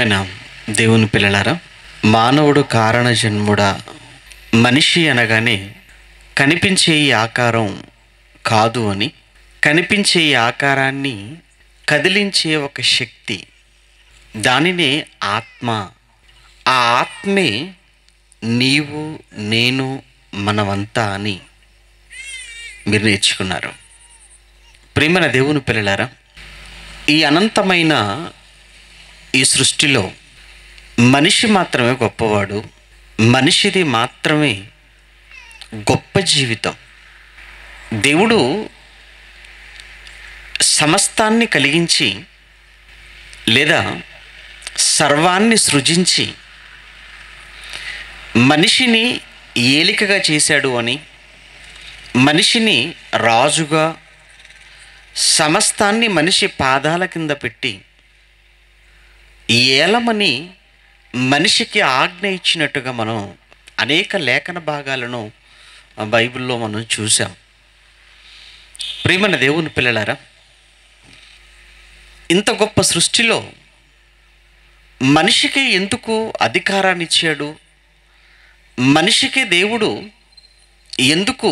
ప్రియమైన దేవుని పిల్లలారా మానవుడు కారణ జన్ముడ మనిషి అనగానే కనిపించే ఈ ఆకారం కాదు అని కనిపించే ఈ ఆకారాన్ని కదిలించే ఒక శక్తి దానినే ఆత్మ ఆ ఆత్మే నీవు నేను మనమంతా అని మీరు నేర్చుకున్నారు ప్రేమన దేవుని పిల్లలారా ఈ అనంతమైన ఈ సృష్టిలో మనిషి మాత్రమే గొప్పవాడు మనిషిది మాత్రమే గొప్ప జీవితం దేవుడు సమస్తాన్ని కలిగించి లేదా సర్వాన్ని సృజించి మనిషిని ఏలికగా చేశాడు అని మనిషిని రాజుగా సమస్తాన్ని మనిషి పాదాల కింద పెట్టి ఏలమని మనిషికి ఆజ్ఞ ఇచ్చినట్టుగా మనం అనేక లేఖన భాగాలను బైబిల్లో మనం చూసాం ప్రేమన దేవుని పిల్లలారా ఇంత గొప్ప సృష్టిలో మనిషికి ఎందుకు అధికారాన్ని ఇచ్చాడు మనిషికి దేవుడు ఎందుకు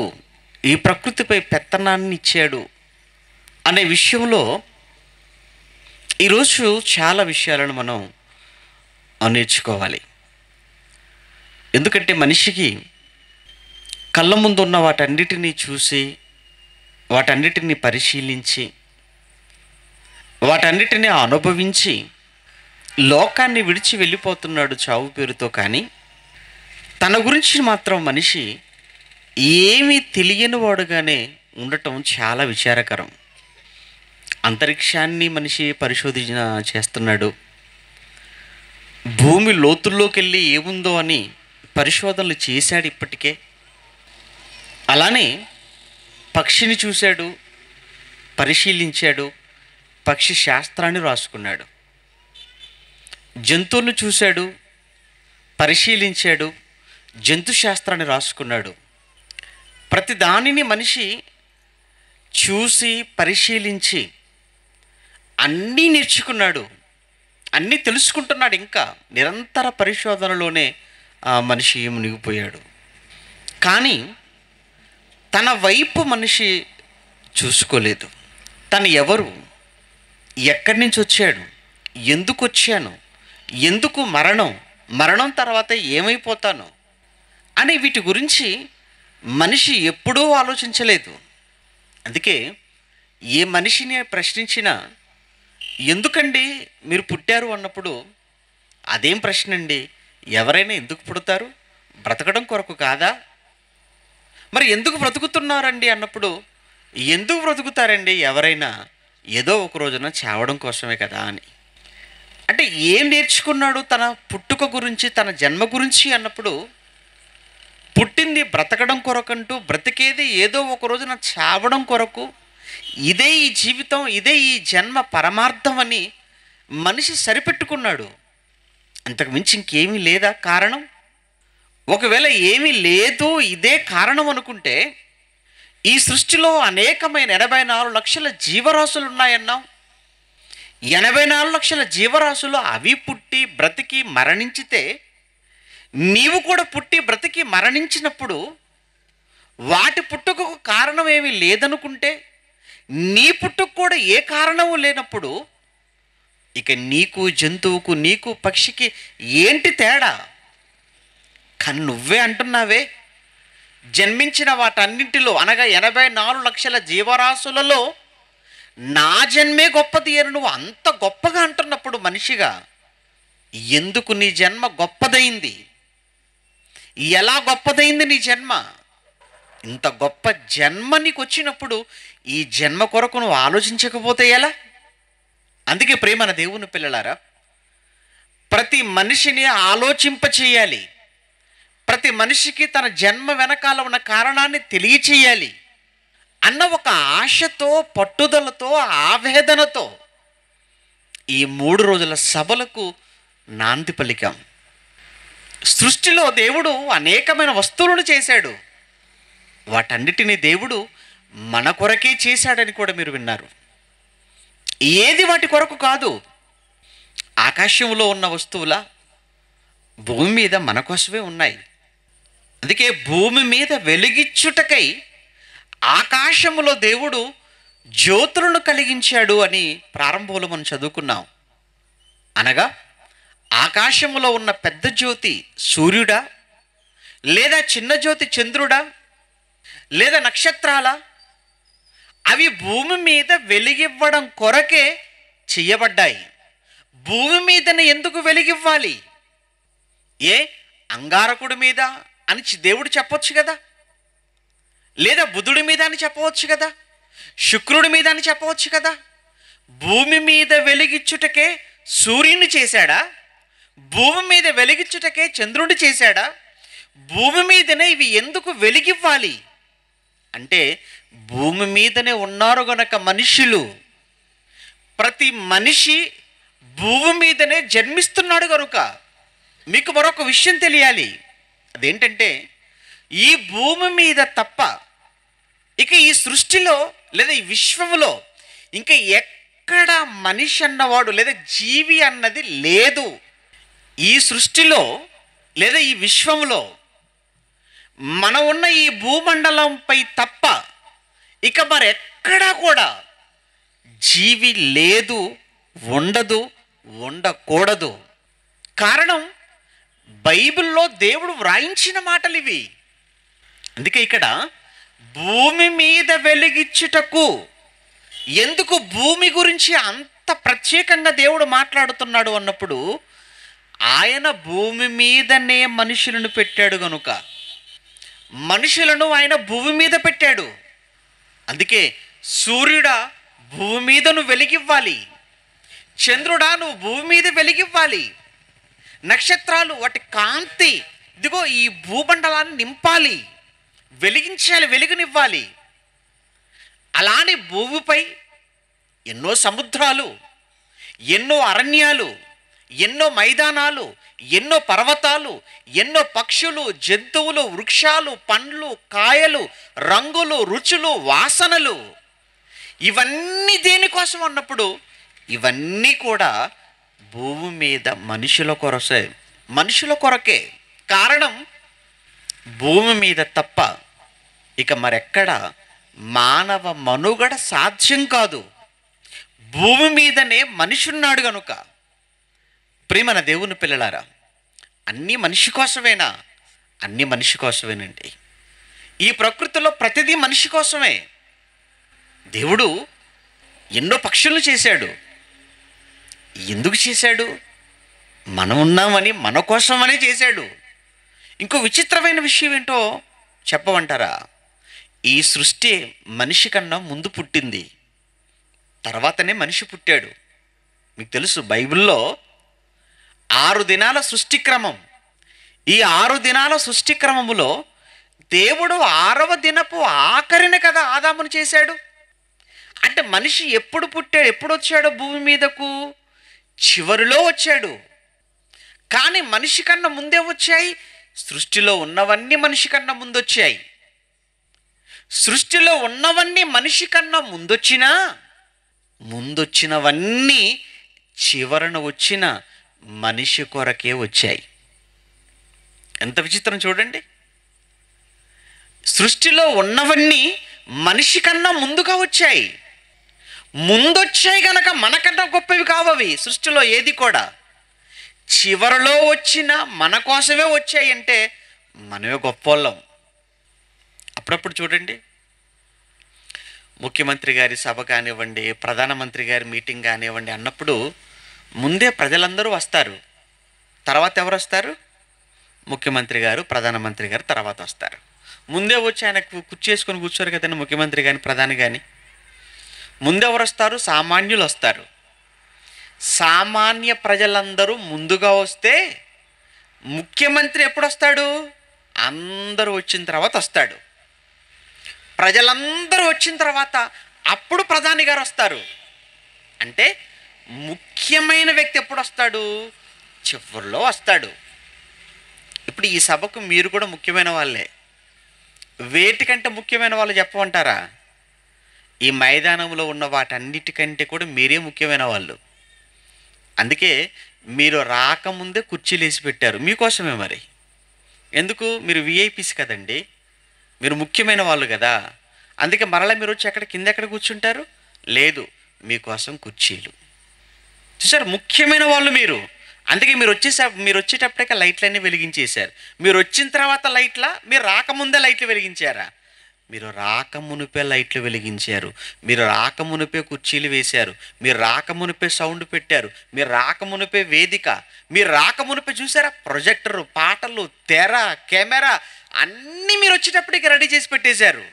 ఈ ప్రకృతిపై పెత్తనాన్ని ఇచ్చాడు అనే విషయంలో ఈరోజు చాలా విషయాలను మనం నేర్చుకోవాలి ఎందుకంటే మనిషికి కళ్ళ ముందు ఉన్న వాటన్నిటినీ చూసి వాటన్నిటినీ పరిశీలించి వాటన్నిటినీ అనుభవించి లోకాన్ని విడిచి వెళ్ళిపోతున్నాడు చావు పేరుతో కానీ తన గురించి మాత్రం మనిషి ఏమీ తెలియని వాడుగానే ఉండటం చాలా విచారకరం అంతరిక్షాన్ని మనిషి పరిశోధన చేస్తున్నాడు భూమి లోతుల్లోకి వెళ్ళి ఏముందో అని పరిశోధనలు చేశాడు ఇప్పటికే అలానే పక్షిని చూశాడు పరిశీలించాడు పక్షి శాస్త్రాన్ని రాసుకున్నాడు జంతువులను చూశాడు పరిశీలించాడు జంతు శాస్త్రాన్ని రాసుకున్నాడు ప్రతి దానిని మనిషి చూసి పరిశీలించి అన్నీ నేర్చుకున్నాడు అన్నీ తెలుసుకుంటున్నాడు ఇంకా నిరంతర పరిశోధనలోనే ఆ మనిషి మునిగిపోయాడు కానీ తన వైపు మనిషి చూసుకోలేదు తను ఎవరు ఎక్కడి నుంచి వచ్చాడు ఎందుకు వచ్చాను ఎందుకు మరణం మరణం తర్వాత ఏమైపోతాను అనే వీటి గురించి మనిషి ఎప్పుడూ ఆలోచించలేదు అందుకే ఏ మనిషిని ప్రశ్నించినా ఎందుకండి మీరు పుట్టారు అన్నప్పుడు అదేం ప్రశ్న అండి ఎవరైనా ఎందుకు పుడతారు బ్రతకడం కొరకు కాదా మరి ఎందుకు బ్రతుకుతున్నారండి అన్నప్పుడు ఎందుకు బ్రతుకుతారండి ఎవరైనా ఏదో ఒక రోజున చావడం కోసమే కదా అని అంటే ఏం నేర్చుకున్నాడు తన పుట్టుక గురించి తన జన్మ గురించి అన్నప్పుడు పుట్టింది బ్రతకడం కొరకంటూ బ్రతికేది ఏదో ఒక రోజున చావడం కొరకు ఇదే ఈ జీవితం ఇదే ఈ జన్మ పరమార్థం అని మనిషి సరిపెట్టుకున్నాడు అంతకు మించి ఇంకేమీ లేదా కారణం ఒకవేళ ఏమీ లేదు ఇదే కారణం అనుకుంటే ఈ సృష్టిలో అనేకమైన ఎనభై నాలుగు లక్షల జీవరాశులు ఉన్నాయన్నాం ఎనభై నాలుగు లక్షల జీవరాశులు అవి పుట్టి బ్రతికి మరణించితే నీవు కూడా పుట్టి బ్రతికి మరణించినప్పుడు వాటి పుట్టుకకు కారణం ఏమీ లేదనుకుంటే నీ పుట్టుకు కూడా ఏ కారణము లేనప్పుడు ఇక నీకు జంతువుకు నీకు పక్షికి ఏంటి తేడా కానీ నువ్వే అంటున్నావే జన్మించిన వాటన్నింటిలో అనగా ఎనభై నాలుగు లక్షల జీవరాశులలో నా జన్మే గొప్పది అని నువ్వు అంత గొప్పగా అంటున్నప్పుడు మనిషిగా ఎందుకు నీ జన్మ గొప్పదైంది ఎలా గొప్పదైంది నీ జన్మ ఇంత గొప్ప జన్మ నీకు వచ్చినప్పుడు ఈ జన్మ కొరకు నువ్వు ఆలోచించకపోతే ఎలా అందుకే ప్రేమన దేవుని పిల్లలారా ప్రతి మనిషిని ఆలోచింప చేయాలి ప్రతి మనిషికి తన జన్మ వెనకాల ఉన్న కారణాన్ని తెలియచేయాలి అన్న ఒక ఆశతో పట్టుదలతో ఆవేదనతో ఈ మూడు రోజుల సభలకు నాంది పలికాం సృష్టిలో దేవుడు అనేకమైన వస్తువులను చేశాడు వాటన్నిటినీ దేవుడు మన కొరకే చేశాడని కూడా మీరు విన్నారు ఏది వాటి కొరకు కాదు ఆకాశంలో ఉన్న వస్తువుల భూమి మీద మన కోసమే ఉన్నాయి అందుకే భూమి మీద వెలిగిచ్చుటకై ఆకాశములో దేవుడు జ్యోతులను కలిగించాడు అని ప్రారంభంలో మనం చదువుకున్నాం అనగా ఆకాశములో ఉన్న పెద్ద జ్యోతి సూర్యుడా లేదా చిన్న జ్యోతి చంద్రుడా లేదా నక్షత్రాల అవి భూమి మీద వెలిగివ్వడం కొరకే చెయ్యబడ్డాయి భూమి మీదని ఎందుకు వెలిగివ్వాలి ఏ అంగారకుడి మీద అని దేవుడు చెప్పొచ్చు కదా లేదా బుధుడి మీద అని చెప్పవచ్చు కదా శుక్రుడి మీద అని చెప్పవచ్చు కదా భూమి మీద వెలిగిచ్చుటకే సూర్యుని చేశాడా భూమి మీద వెలిగిచ్చుటకే చంద్రుడి చేశాడా భూమి మీదనే ఇవి ఎందుకు వెలిగివ్వాలి అంటే భూమి మీదనే ఉన్నారు గనక మనుషులు ప్రతి మనిషి భూమి మీదనే జన్మిస్తున్నాడు గనుక మీకు మరొక విషయం తెలియాలి అదేంటంటే ఈ భూమి మీద తప్ప ఇక ఈ సృష్టిలో లేదా ఈ విశ్వంలో ఇంకా ఎక్కడ మనిషి అన్నవాడు లేదా జీవి అన్నది లేదు ఈ సృష్టిలో లేదా ఈ విశ్వంలో మనం ఉన్న ఈ భూమండలంపై తప్ప ఇక మరెక్కడా కూడా జీవి లేదు ఉండదు ఉండకూడదు కారణం బైబిల్లో దేవుడు వ్రాయించిన మాటలు ఇవి అందుకే ఇక్కడ భూమి మీద వెలిగించుటకు ఎందుకు భూమి గురించి అంత ప్రత్యేకంగా దేవుడు మాట్లాడుతున్నాడు అన్నప్పుడు ఆయన భూమి మీదనే మనుషులను పెట్టాడు గనుక మనుషులను ఆయన భూమి మీద పెట్టాడు అందుకే సూర్యుడా భూమి మీద నువ్వు వెలిగివ్వాలి చంద్రుడా నువ్వు భూమి మీద వెలిగివ్వాలి నక్షత్రాలు వాటి కాంతి ఇదిగో ఈ భూమండలాన్ని నింపాలి వెలిగించాలి వెలుగునివ్వాలి అలానే భూమిపై ఎన్నో సముద్రాలు ఎన్నో అరణ్యాలు ఎన్నో మైదానాలు ఎన్నో పర్వతాలు ఎన్నో పక్షులు జంతువులు వృక్షాలు పండ్లు కాయలు రంగులు రుచులు వాసనలు ఇవన్నీ దేనికోసం ఉన్నప్పుడు ఇవన్నీ కూడా భూమి మీద మనుషుల కొరసే మనుషుల కొరకే కారణం భూమి మీద తప్ప ఇక మరెక్కడ మానవ మనుగడ సాధ్యం కాదు భూమి మీదనే మనిషి ఉన్నాడు కనుక ప్రేమన దేవుని పిల్లలారా అన్ని మనిషి కోసమేనా అన్ని మనిషి కోసమేనండి ఈ ప్రకృతిలో ప్రతిదీ మనిషి కోసమే దేవుడు ఎన్నో పక్షులను చేశాడు ఎందుకు చేశాడు మనం ఉన్నామని మన కోసమనే చేశాడు ఇంకో విచిత్రమైన విషయం ఏంటో చెప్పమంటారా ఈ సృష్టి మనిషి కన్నా ముందు పుట్టింది తర్వాతనే మనిషి పుట్టాడు మీకు తెలుసు బైబిల్లో ఆరు దినాల సృష్టిక్రమం ఈ ఆరు దినాల సృష్టిక్రమములో దేవుడు ఆరవ దినపు ఆఖరిన కదా ఆదామును చేశాడు అంటే మనిషి ఎప్పుడు పుట్టాడు ఎప్పుడు వచ్చాడు భూమి మీదకు చివరిలో వచ్చాడు కానీ మనిషి కన్నా ముందే వచ్చాయి సృష్టిలో ఉన్నవన్నీ మనిషి కన్నా ముందొచ్చాయి సృష్టిలో ఉన్నవన్నీ మనిషి కన్నా ముందొచ్చినా ముందొచ్చినవన్నీ చివరన వచ్చిన మనిషి కొరకే వచ్చాయి ఎంత విచిత్రం చూడండి సృష్టిలో ఉన్నవన్నీ మనిషి కన్నా ముందుగా వచ్చాయి ముందొచ్చాయి కనుక మనకన్నా గొప్పవి కావవి సృష్టిలో ఏది కూడా చివరిలో వచ్చిన మన కోసమే వచ్చాయి అంటే మనమే గొప్పోళ్ళం అప్పుడప్పుడు చూడండి ముఖ్యమంత్రి గారి సభ కానివ్వండి ప్రధానమంత్రి గారి మీటింగ్ కానివ్వండి అన్నప్పుడు ముందే ప్రజలందరూ వస్తారు తర్వాత ఎవరు వస్తారు ముఖ్యమంత్రి గారు ప్రధానమంత్రి గారు తర్వాత వస్తారు ముందే వచ్చి ఆయన కుర్చేసుకొని కూర్చోరు కదండి ముఖ్యమంత్రి కానీ ప్రధాని కానీ ముందెవరు వస్తారు సామాన్యులు వస్తారు సామాన్య ప్రజలందరూ ముందుగా వస్తే ముఖ్యమంత్రి ఎప్పుడు వస్తాడు అందరూ వచ్చిన తర్వాత వస్తాడు ప్రజలందరూ వచ్చిన తర్వాత అప్పుడు ప్రధాని గారు వస్తారు అంటే ముఖ్యమైన వ్యక్తి ఎప్పుడు వస్తాడు చివరిలో వస్తాడు ఇప్పుడు ఈ సభకు మీరు కూడా ముఖ్యమైన వాళ్ళే వేటికంటే ముఖ్యమైన వాళ్ళు చెప్పమంటారా ఈ మైదానంలో ఉన్న వాటన్నిటికంటే కూడా మీరే ముఖ్యమైన వాళ్ళు అందుకే మీరు రాకముందే కుర్చీలు వేసి పెట్టారు మీకోసమే మరి ఎందుకు మీరు విఐపిసి కదండి మీరు ముఖ్యమైన వాళ్ళు కదా అందుకే మరలా మీరు వచ్చి ఎక్కడ కింద ఎక్కడ కూర్చుంటారు లేదు మీకోసం కుర్చీలు చూసారు ముఖ్యమైన వాళ్ళు మీరు అందుకే మీరు వచ్చేసా మీరు వచ్చేటప్పటికే లైట్లన్నీ వెలిగించేశారు మీరు వచ్చిన తర్వాత లైట్ల మీరు రాకముందే లైట్లు వెలిగించారా మీరు రాకమునిపే లైట్లు వెలిగించారు మీరు రాకమునిపే కుర్చీలు వేశారు మీరు రాకమునిపే సౌండ్ పెట్టారు మీరు రాకమునిపే వేదిక మీరు రాకమునిపే చూసారా ప్రొజెక్టరు పాటలు తెర కెమెరా అన్నీ మీరు వచ్చేటప్పటికి రెడీ చేసి పెట్టేశారు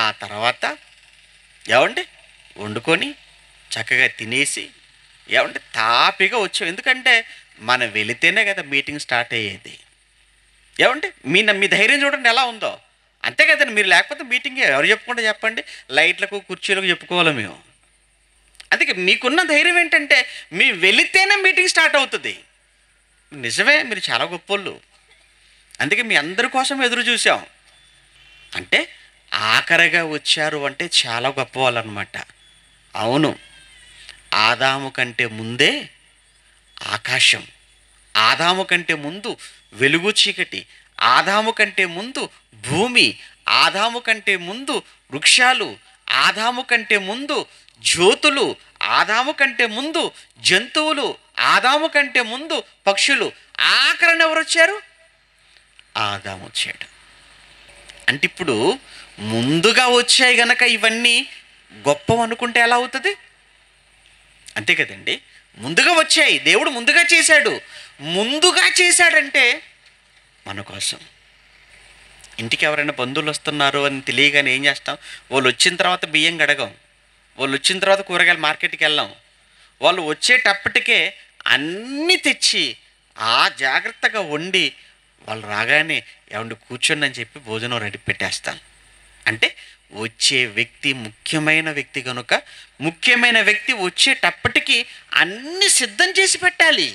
ఆ తర్వాత ఏమండి వండుకొని చక్కగా తినేసి ఏమంటే తాపిగా వచ్చాం ఎందుకంటే మనం వెళితేనే కదా మీటింగ్ స్టార్ట్ అయ్యేది ఏమంటే మీ మీ ధైర్యం చూడండి ఎలా ఉందో అంతే కదండి మీరు లేకపోతే మీటింగ్ ఎవరు చెప్పుకుంటే చెప్పండి లైట్లకు కుర్చీలకు చెప్పుకోవాలి మేము అందుకే మీకున్న ధైర్యం ఏంటంటే మీ వెళితేనే మీటింగ్ స్టార్ట్ అవుతుంది నిజమే మీరు చాలా గొప్పోళ్ళు అందుకే మీ అందరి కోసం ఎదురు చూసాం అంటే ఆఖరిగా వచ్చారు అంటే చాలా గొప్పవాళ్ళు అనమాట అవును ఆదాము కంటే ముందే ఆకాశం ఆదాము కంటే ముందు వెలుగు చీకటి ఆదాము కంటే ముందు భూమి ఆదాము కంటే ముందు వృక్షాలు ఆదాము కంటే ముందు జ్యోతులు ఆదాము కంటే ముందు జంతువులు ఆదాము కంటే ముందు పక్షులు ఆఖరణ ఎవరు వచ్చారు ఆదాము వచ్చాడు అంటే ఇప్పుడు ముందుగా వచ్చాయి గనక ఇవన్నీ గొప్పం అనుకుంటే ఎలా అవుతుంది అంతే కదండి ముందుగా వచ్చాయి దేవుడు ముందుగా చేశాడు ముందుగా చేశాడంటే మన కోసం ఇంటికి ఎవరైనా బంధువులు వస్తున్నారు అని తెలియగానే ఏం చేస్తాం వాళ్ళు వచ్చిన తర్వాత బియ్యం గడగం వాళ్ళు వచ్చిన తర్వాత కూరగాయలు మార్కెట్కి వెళ్ళాం వాళ్ళు వచ్చేటప్పటికే అన్నీ తెచ్చి ఆ జాగ్రత్తగా వండి వాళ్ళు రాగానే ఏమండి కూర్చోండి అని చెప్పి భోజనం రెడీ పెట్టేస్తాం అంటే వచ్చే వ్యక్తి ముఖ్యమైన వ్యక్తి కనుక ముఖ్యమైన వ్యక్తి వచ్చేటప్పటికి అన్ని సిద్ధం చేసి పెట్టాలి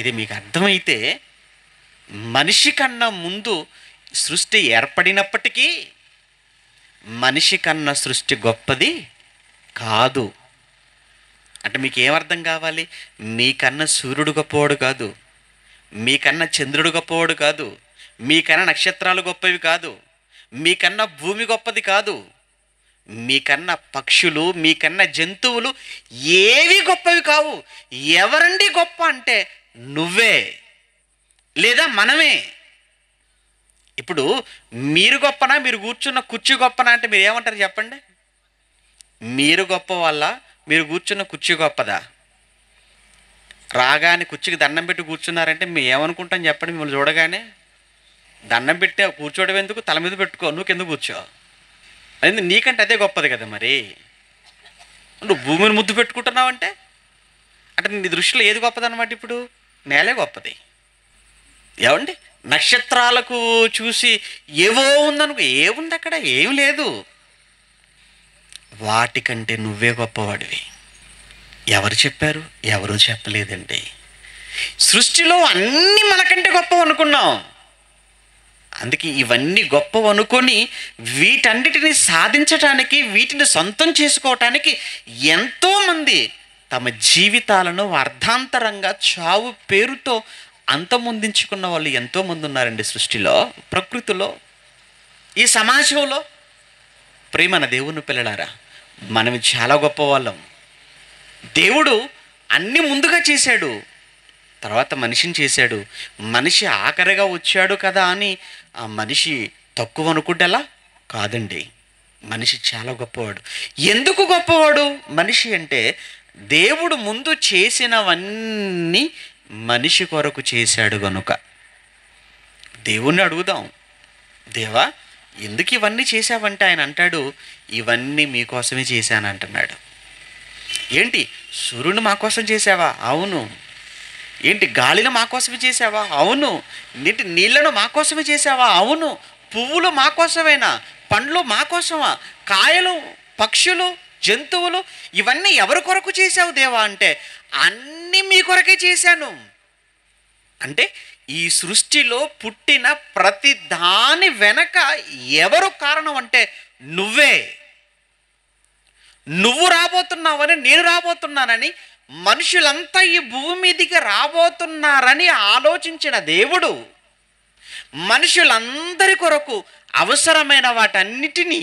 ఇది మీకు అర్థమైతే మనిషి కన్నా ముందు సృష్టి ఏర్పడినప్పటికీ మనిషి కన్నా సృష్టి గొప్పది కాదు అంటే మీకు ఏమర్థం కావాలి మీకన్నా సూర్యుడు గొప్పవాడు కాదు మీకన్నా చంద్రుడు గొప్పవాడు కాదు మీకన్నా నక్షత్రాలు గొప్పవి కాదు మీకన్నా భూమి గొప్పది కాదు మీకన్నా పక్షులు మీకన్నా జంతువులు ఏవి గొప్పవి కావు ఎవరండి గొప్ప అంటే నువ్వే లేదా మనమే ఇప్పుడు మీరు గొప్పనా మీరు కూర్చున్న కుర్చీ గొప్పనా అంటే మీరు ఏమంటారు చెప్పండి మీరు గొప్ప వల్ల మీరు కూర్చున్న కుర్చీ గొప్పదా రాగానే కుర్చీకి దండం పెట్టి కూర్చున్నారంటే మేము ఏమనుకుంటాం చెప్పండి మిమ్మల్ని చూడగానే దండం పెట్టే కూర్చోవడం ఎందుకు తల మీద పెట్టుకో నువ్వు కింద కూర్చో అది నీకంటే అదే గొప్పది కదా మరి నువ్వు భూమిని ముద్దు పెట్టుకుంటున్నావు అంటే అంటే నీ దృష్టిలో ఏది గొప్పదన్నమాట ఇప్పుడు నేలే గొప్పది ఏమండి నక్షత్రాలకు చూసి ఏవో ఉందనుకో ఏముంది అక్కడ ఏం లేదు వాటికంటే నువ్వే గొప్పవాడివి ఎవరు చెప్పారు ఎవరు చెప్పలేదండి సృష్టిలో అన్నీ మనకంటే గొప్ప అనుకున్నాం అందుకే ఇవన్నీ గొప్ప అనుకొని వీటన్నిటిని సాధించటానికి వీటిని సొంతం చేసుకోవటానికి ఎంతోమంది తమ జీవితాలను అర్థాంతరంగా చావు పేరుతో అంతమొందించుకున్న వాళ్ళు ఎంతోమంది ఉన్నారండి సృష్టిలో ప్రకృతిలో ఈ సమాజంలో ప్రేమన దేవుని పిల్లలారా మనం చాలా గొప్పవాళ్ళం దేవుడు అన్ని ముందుగా చేశాడు తర్వాత మనిషిని చేశాడు మనిషి ఆఖరిగా వచ్చాడు కదా అని ఆ మనిషి తక్కువ అనుకుంటేలా కాదండి మనిషి చాలా గొప్పవాడు ఎందుకు గొప్పవాడు మనిషి అంటే దేవుడు ముందు చేసినవన్నీ మనిషి కొరకు చేశాడు గనుక దేవుణ్ణి అడుగుదాం దేవా ఎందుకు ఇవన్నీ చేశావంటే ఆయన అంటాడు ఇవన్నీ మీకోసమే చేశానంటున్నాడు ఏంటి సూర్యుడు మా కోసం చేసావా అవును ఏంటి గాలిని మా కోసమే చేసావా అవును నీటి నీళ్లను మా కోసమే చేసావా అవును పువ్వులు మా కోసమేనా పండ్లు మా కోసమా కాయలు పక్షులు జంతువులు ఇవన్నీ ఎవరి కొరకు చేశావు దేవా అంటే అన్నీ మీ కొరకే చేశాను అంటే ఈ సృష్టిలో పుట్టిన ప్రతి దాని వెనక ఎవరు కారణం అంటే నువ్వే నువ్వు రాబోతున్నావని నేను రాబోతున్నానని మనుషులంతా ఈ భూమి మీదికి రాబోతున్నారని ఆలోచించిన దేవుడు మనుషులందరి కొరకు అవసరమైన వాటన్నిటినీ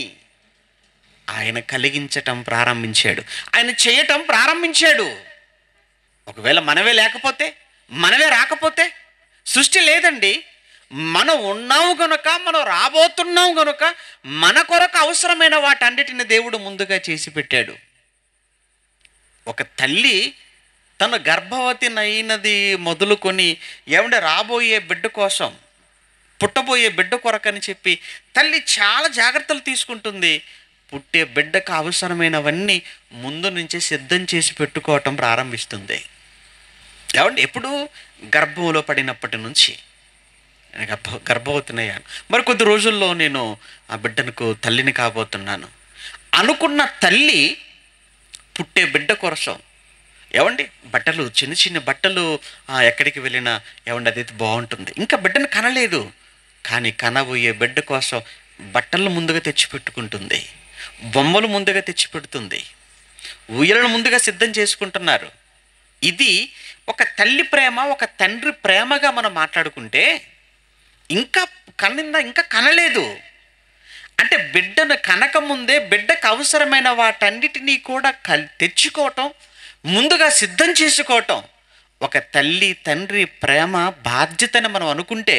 ఆయన కలిగించటం ప్రారంభించాడు ఆయన చేయటం ప్రారంభించాడు ఒకవేళ మనమే లేకపోతే మనమే రాకపోతే సృష్టి లేదండి మనం ఉన్నాము గనుక మనం రాబోతున్నాం గనుక మన కొరకు అవసరమైన వాటన్నిటిని దేవుడు ముందుగా చేసి పెట్టాడు ఒక తల్లి తను గర్భవతినైనది మొదలుకొని ఏమంటే రాబోయే బిడ్డ కోసం పుట్టబోయే బిడ్డ కొరకని చెప్పి తల్లి చాలా జాగ్రత్తలు తీసుకుంటుంది పుట్టే బిడ్డకు అవసరమైనవన్నీ ముందు నుంచే సిద్ధం చేసి పెట్టుకోవటం ప్రారంభిస్తుంది ఏమంటే ఎప్పుడు గర్భంలో పడినప్పటి నుంచి గర్భ గర్భవతినయ్యాను మరి కొద్ది రోజుల్లో నేను ఆ బిడ్డను తల్లిని కాబోతున్నాను అనుకున్న తల్లి పుట్టే బిడ్డ కోసం ఏమండి బట్టలు చిన్న చిన్న బట్టలు ఎక్కడికి వెళ్ళినా ఏమండి అదైతే బాగుంటుంది ఇంకా బిడ్డను కనలేదు కానీ కనబోయే బిడ్డ కోసం బట్టలు ముందుగా తెచ్చిపెట్టుకుంటుంది బొమ్మలు ముందుగా తెచ్చిపెడుతుంది ఉయ్యలను ముందుగా సిద్ధం చేసుకుంటున్నారు ఇది ఒక తల్లి ప్రేమ ఒక తండ్రి ప్రేమగా మనం మాట్లాడుకుంటే ఇంకా కన్నింద ఇంకా కనలేదు అంటే బిడ్డను కనక ముందే బిడ్డకు అవసరమైన వాటన్నిటినీ కూడా కల్ తెచ్చుకోవటం ముందుగా సిద్ధం చేసుకోవటం ఒక తల్లి తండ్రి ప్రేమ బాధ్యతని మనం అనుకుంటే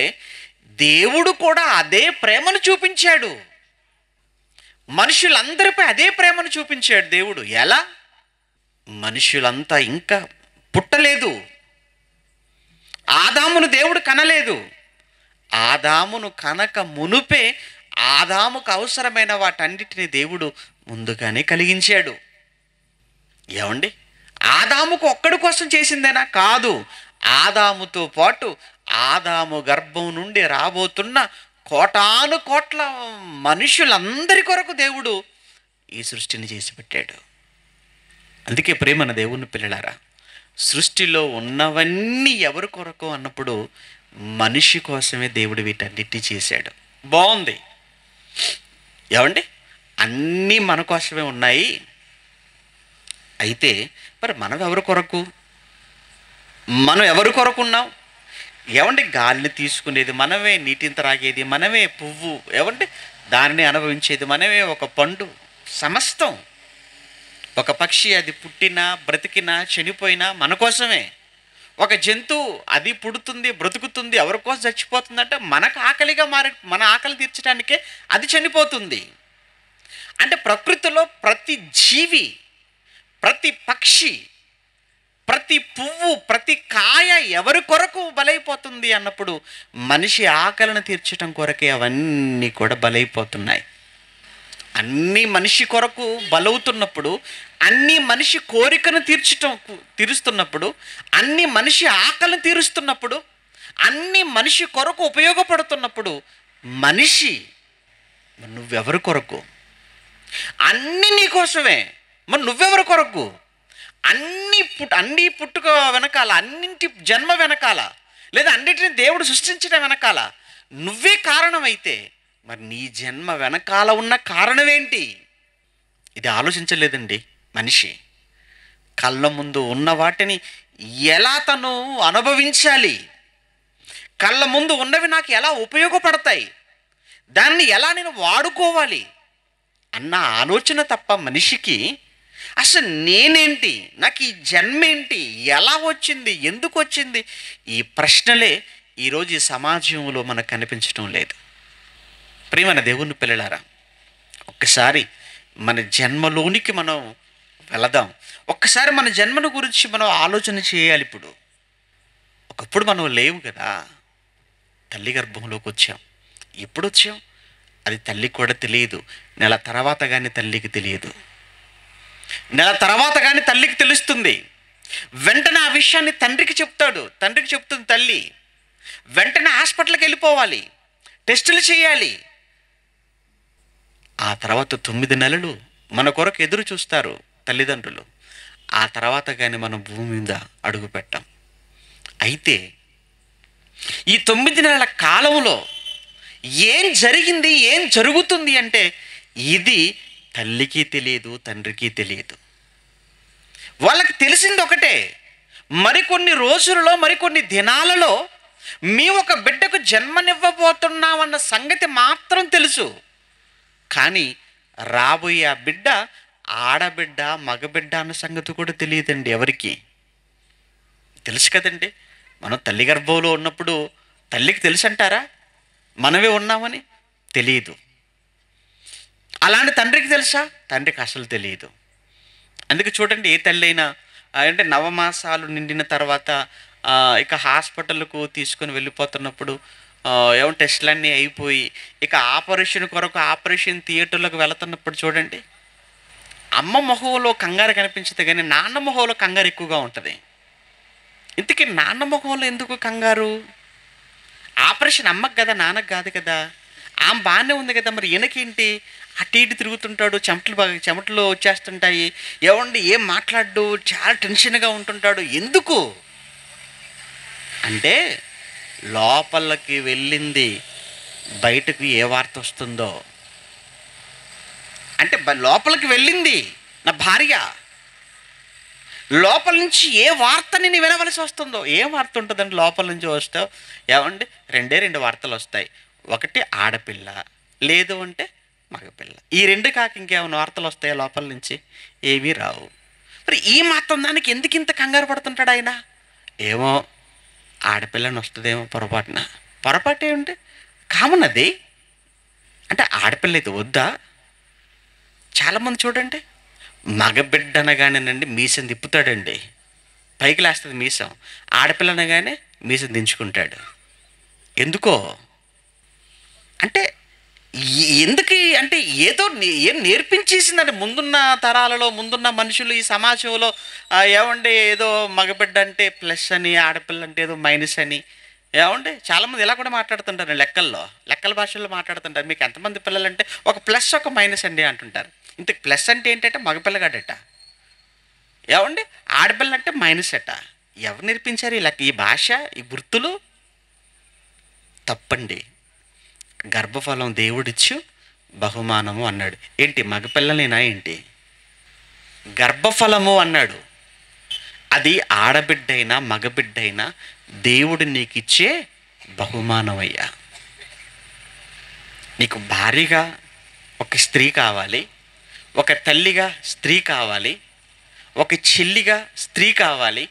దేవుడు కూడా అదే ప్రేమను చూపించాడు మనుషులందరిపై అదే ప్రేమను చూపించాడు దేవుడు ఎలా మనుషులంతా ఇంకా పుట్టలేదు ఆదామును దేవుడు కనలేదు ఆదామును కనక మునుపే ఆదాముకు అవసరమైన వాటన్నిటిని దేవుడు ముందుగానే కలిగించాడు ఏమండి ఆదాముకు ఒక్కడి కోసం చేసిందేనా కాదు ఆదాముతో పాటు ఆదాము గర్భం నుండి రాబోతున్న కోటాను కోట్ల మనుషులందరి కొరకు దేవుడు ఈ సృష్టిని చేసి పెట్టాడు అందుకే ప్రేమన దేవుని పిల్లలారా సృష్టిలో ఉన్నవన్నీ ఎవరి కొరకు అన్నప్పుడు మనిషి కోసమే దేవుడు వీటన్నిటిని చేశాడు బాగుంది ఏమండి అన్నీ మన కోసమే ఉన్నాయి అయితే మరి మనం ఎవరి కొరకు మనం ఎవరి కొరకు ఉన్నాం ఏమండి గాలిని తీసుకునేది మనమే నీటిని త్రాగేది మనమే పువ్వు ఏమండి దానిని అనుభవించేది మనమే ఒక పండు సమస్తం ఒక పక్షి అది పుట్టినా బ్రతికినా చనిపోయినా మన కోసమే ఒక జంతువు అది పుడుతుంది బ్రతుకుతుంది ఎవరి కోసం చచ్చిపోతుందంటే మనకు ఆకలిగా మారి మన ఆకలి తీర్చడానికే అది చనిపోతుంది అంటే ప్రకృతిలో ప్రతి జీవి ప్రతి పక్షి ప్రతి పువ్వు ప్రతి కాయ ఎవరి కొరకు బలైపోతుంది అన్నప్పుడు మనిషి ఆకలిని తీర్చడం కొరకే అవన్నీ కూడా బలైపోతున్నాయి అన్నీ మనిషి కొరకు బలవుతున్నప్పుడు అన్ని మనిషి కోరికను తీర్చటం తీరుస్తున్నప్పుడు అన్ని మనిషి ఆకలిని తీరుస్తున్నప్పుడు అన్ని మనిషి కొరకు ఉపయోగపడుతున్నప్పుడు మనిషి నువ్వెవరి కొరకు అన్ని నీ కోసమే మరి నువ్వెవరి కొరకు అన్ని పుట్ అన్ని పుట్టుక వెనకాల అన్నింటి జన్మ వెనకాల లేదా అన్నిటిని దేవుడు సృష్టించడం వెనకాల నువ్వే కారణమైతే మరి నీ జన్మ వెనకాల ఉన్న కారణమేంటి ఇది ఆలోచించలేదండి మనిషి కళ్ళ ముందు ఉన్న వాటిని ఎలా తను అనుభవించాలి కళ్ళ ముందు ఉన్నవి నాకు ఎలా ఉపయోగపడతాయి దాన్ని ఎలా నేను వాడుకోవాలి అన్న ఆలోచన తప్ప మనిషికి అసలు నేనేంటి నాకు ఈ జన్మేంటి ఎలా వచ్చింది ఎందుకు వచ్చింది ఈ ప్రశ్నలే ఈరోజు ఈ సమాజంలో మనకు కనిపించడం లేదు ప్రియమైన దేవుని పిల్లలారా ఒక్కసారి మన జన్మలోనికి మనం వెళదాం ఒక్కసారి మన జన్మను గురించి మనం ఆలోచన చేయాలి ఇప్పుడు ఒకప్పుడు మనం లేవు కదా తల్లి గర్భంలోకి వచ్చాం ఎప్పుడు వచ్చాం అది తల్లికి కూడా తెలియదు నెల తర్వాత కానీ తల్లికి తెలియదు నెల తర్వాత కానీ తల్లికి తెలుస్తుంది వెంటనే ఆ విషయాన్ని తండ్రికి చెప్తాడు తండ్రికి చెప్తుంది తల్లి వెంటనే హాస్పిటల్కి వెళ్ళిపోవాలి టెస్టులు చేయాలి ఆ తర్వాత తొమ్మిది నెలలు మన కొరకు ఎదురు చూస్తారు తల్లిదండ్రులు ఆ తర్వాత కానీ మనం భూమి మీద అడుగు పెట్టాం అయితే ఈ తొమ్మిది నెలల కాలంలో ఏం జరిగింది ఏం జరుగుతుంది అంటే ఇది తల్లికి తెలియదు తండ్రికి తెలియదు వాళ్ళకి తెలిసింది ఒకటే మరికొన్ని రోజులలో మరికొన్ని దినాలలో మీ ఒక బిడ్డకు జన్మనివ్వబోతున్నామన్న సంగతి మాత్రం తెలుసు కానీ రాబోయే ఆ బిడ్డ ఆడబిడ్డ మగబిడ్డ అన్న సంగతి కూడా తెలియదండి ఎవరికి తెలుసు కదండి మనం తల్లి గర్భంలో ఉన్నప్పుడు తల్లికి తెలుసు అంటారా మనమే ఉన్నామని తెలియదు అలాంటి తండ్రికి తెలుసా తండ్రికి అసలు తెలియదు అందుకే చూడండి ఏ తల్లి అయినా అంటే నవమాసాలు నిండిన తర్వాత ఇక హాస్పిటల్కు తీసుకొని వెళ్ళిపోతున్నప్పుడు ఏమో టెస్టులన్నీ అయిపోయి ఇక ఆపరేషన్ కొరకు ఆపరేషన్ థియేటర్లకు వెళుతున్నప్పుడు చూడండి అమ్మ మొహంలో కంగారు కనిపించదు కానీ నాన్న మొహంలో కంగారు ఎక్కువగా ఉంటుంది ఇంతకీ నాన్న మొహంలో ఎందుకు కంగారు ఆపరేషన్ అమ్మకు కదా నాన్నకు కాదు కదా ఆమె బాగానే ఉంది కదా మరి ఈయనకేంటి అటు ఇటు తిరుగుతుంటాడు చెమటలు బాగా చెమటలు వచ్చేస్తుంటాయి ఏమండి ఏం మాట్లాడు చాలా టెన్షన్గా ఉంటుంటాడు ఎందుకు అంటే లోపలికి వెళ్ళింది బయటకు ఏ వార్త వస్తుందో అంటే లోపలికి వెళ్ళింది నా భార్య లోపల నుంచి ఏ వార్త నేను వినవలసి వస్తుందో ఏ వార్త ఉంటుందండి లోపల నుంచి వస్తావు ఏమండి రెండే రెండు వార్తలు వస్తాయి ఒకటి ఆడపిల్ల లేదు అంటే మగపిల్ల ఈ రెండు కాక ఇంకేమైనా వార్తలు వస్తాయా లోపల నుంచి ఏమీ రావు మరి ఈ మాత్రం దానికి ఎందుకు ఇంత కంగారు పడుతుంటాడు ఆయన ఏమో ఆడపిల్లని వస్తుందేమో పొరపాటున పొరపాటు ఏమిటి కామన్ అది అంటే ఆడపిల్ల అయితే వద్దా చాలామంది చూడండి మగబిడ్డ అనగానేనండి మీసం తిప్పుతాడండి పైకి లేస్తుంది మీసం ఆడపిల్ల అనగానే మీసం దించుకుంటాడు ఎందుకో అంటే ఎందుకు అంటే ఏదో ఏం నేర్పించేసిందండి ముందున్న తరాలలో ముందున్న మనుషులు ఈ సమాజంలో ఏమండి ఏదో మగబిడ్డ అంటే ప్లస్ అని ఆడపిల్ల అంటే ఏదో మైనస్ అని ఏమండి చాలామంది ఇలా కూడా మాట్లాడుతుంటారు లెక్కల్లో లెక్కల భాషల్లో మాట్లాడుతుంటారు మీకు ఎంతమంది పిల్లలంటే ఒక ప్లస్ ఒక మైనస్ అండి అంటుంటారు ఇంతకు ప్లస్ అంటే ఏంటంటే మగపిల్లగాడట ఏమండి ఆడపిల్ల అంటే మైనస్ అట ఎవరు నేర్పించారు ఇలా ఈ భాష ఈ గుర్తులు తప్పండి గర్భఫలం దేవుడిచ్చు బహుమానము అన్నాడు ఏంటి మగపిల్లలేనా ఏంటి గర్భఫలము అన్నాడు అది ఆడబిడ్డైనా మగబిడ్డైనా దేవుడు నీకు ఇచ్చే బహుమానమయ్యా నీకు భారీగా ఒక స్త్రీ కావాలి ఒక తల్లిగా స్త్రీ కావాలి ఒక చెల్లిగా స్త్రీ కావాలి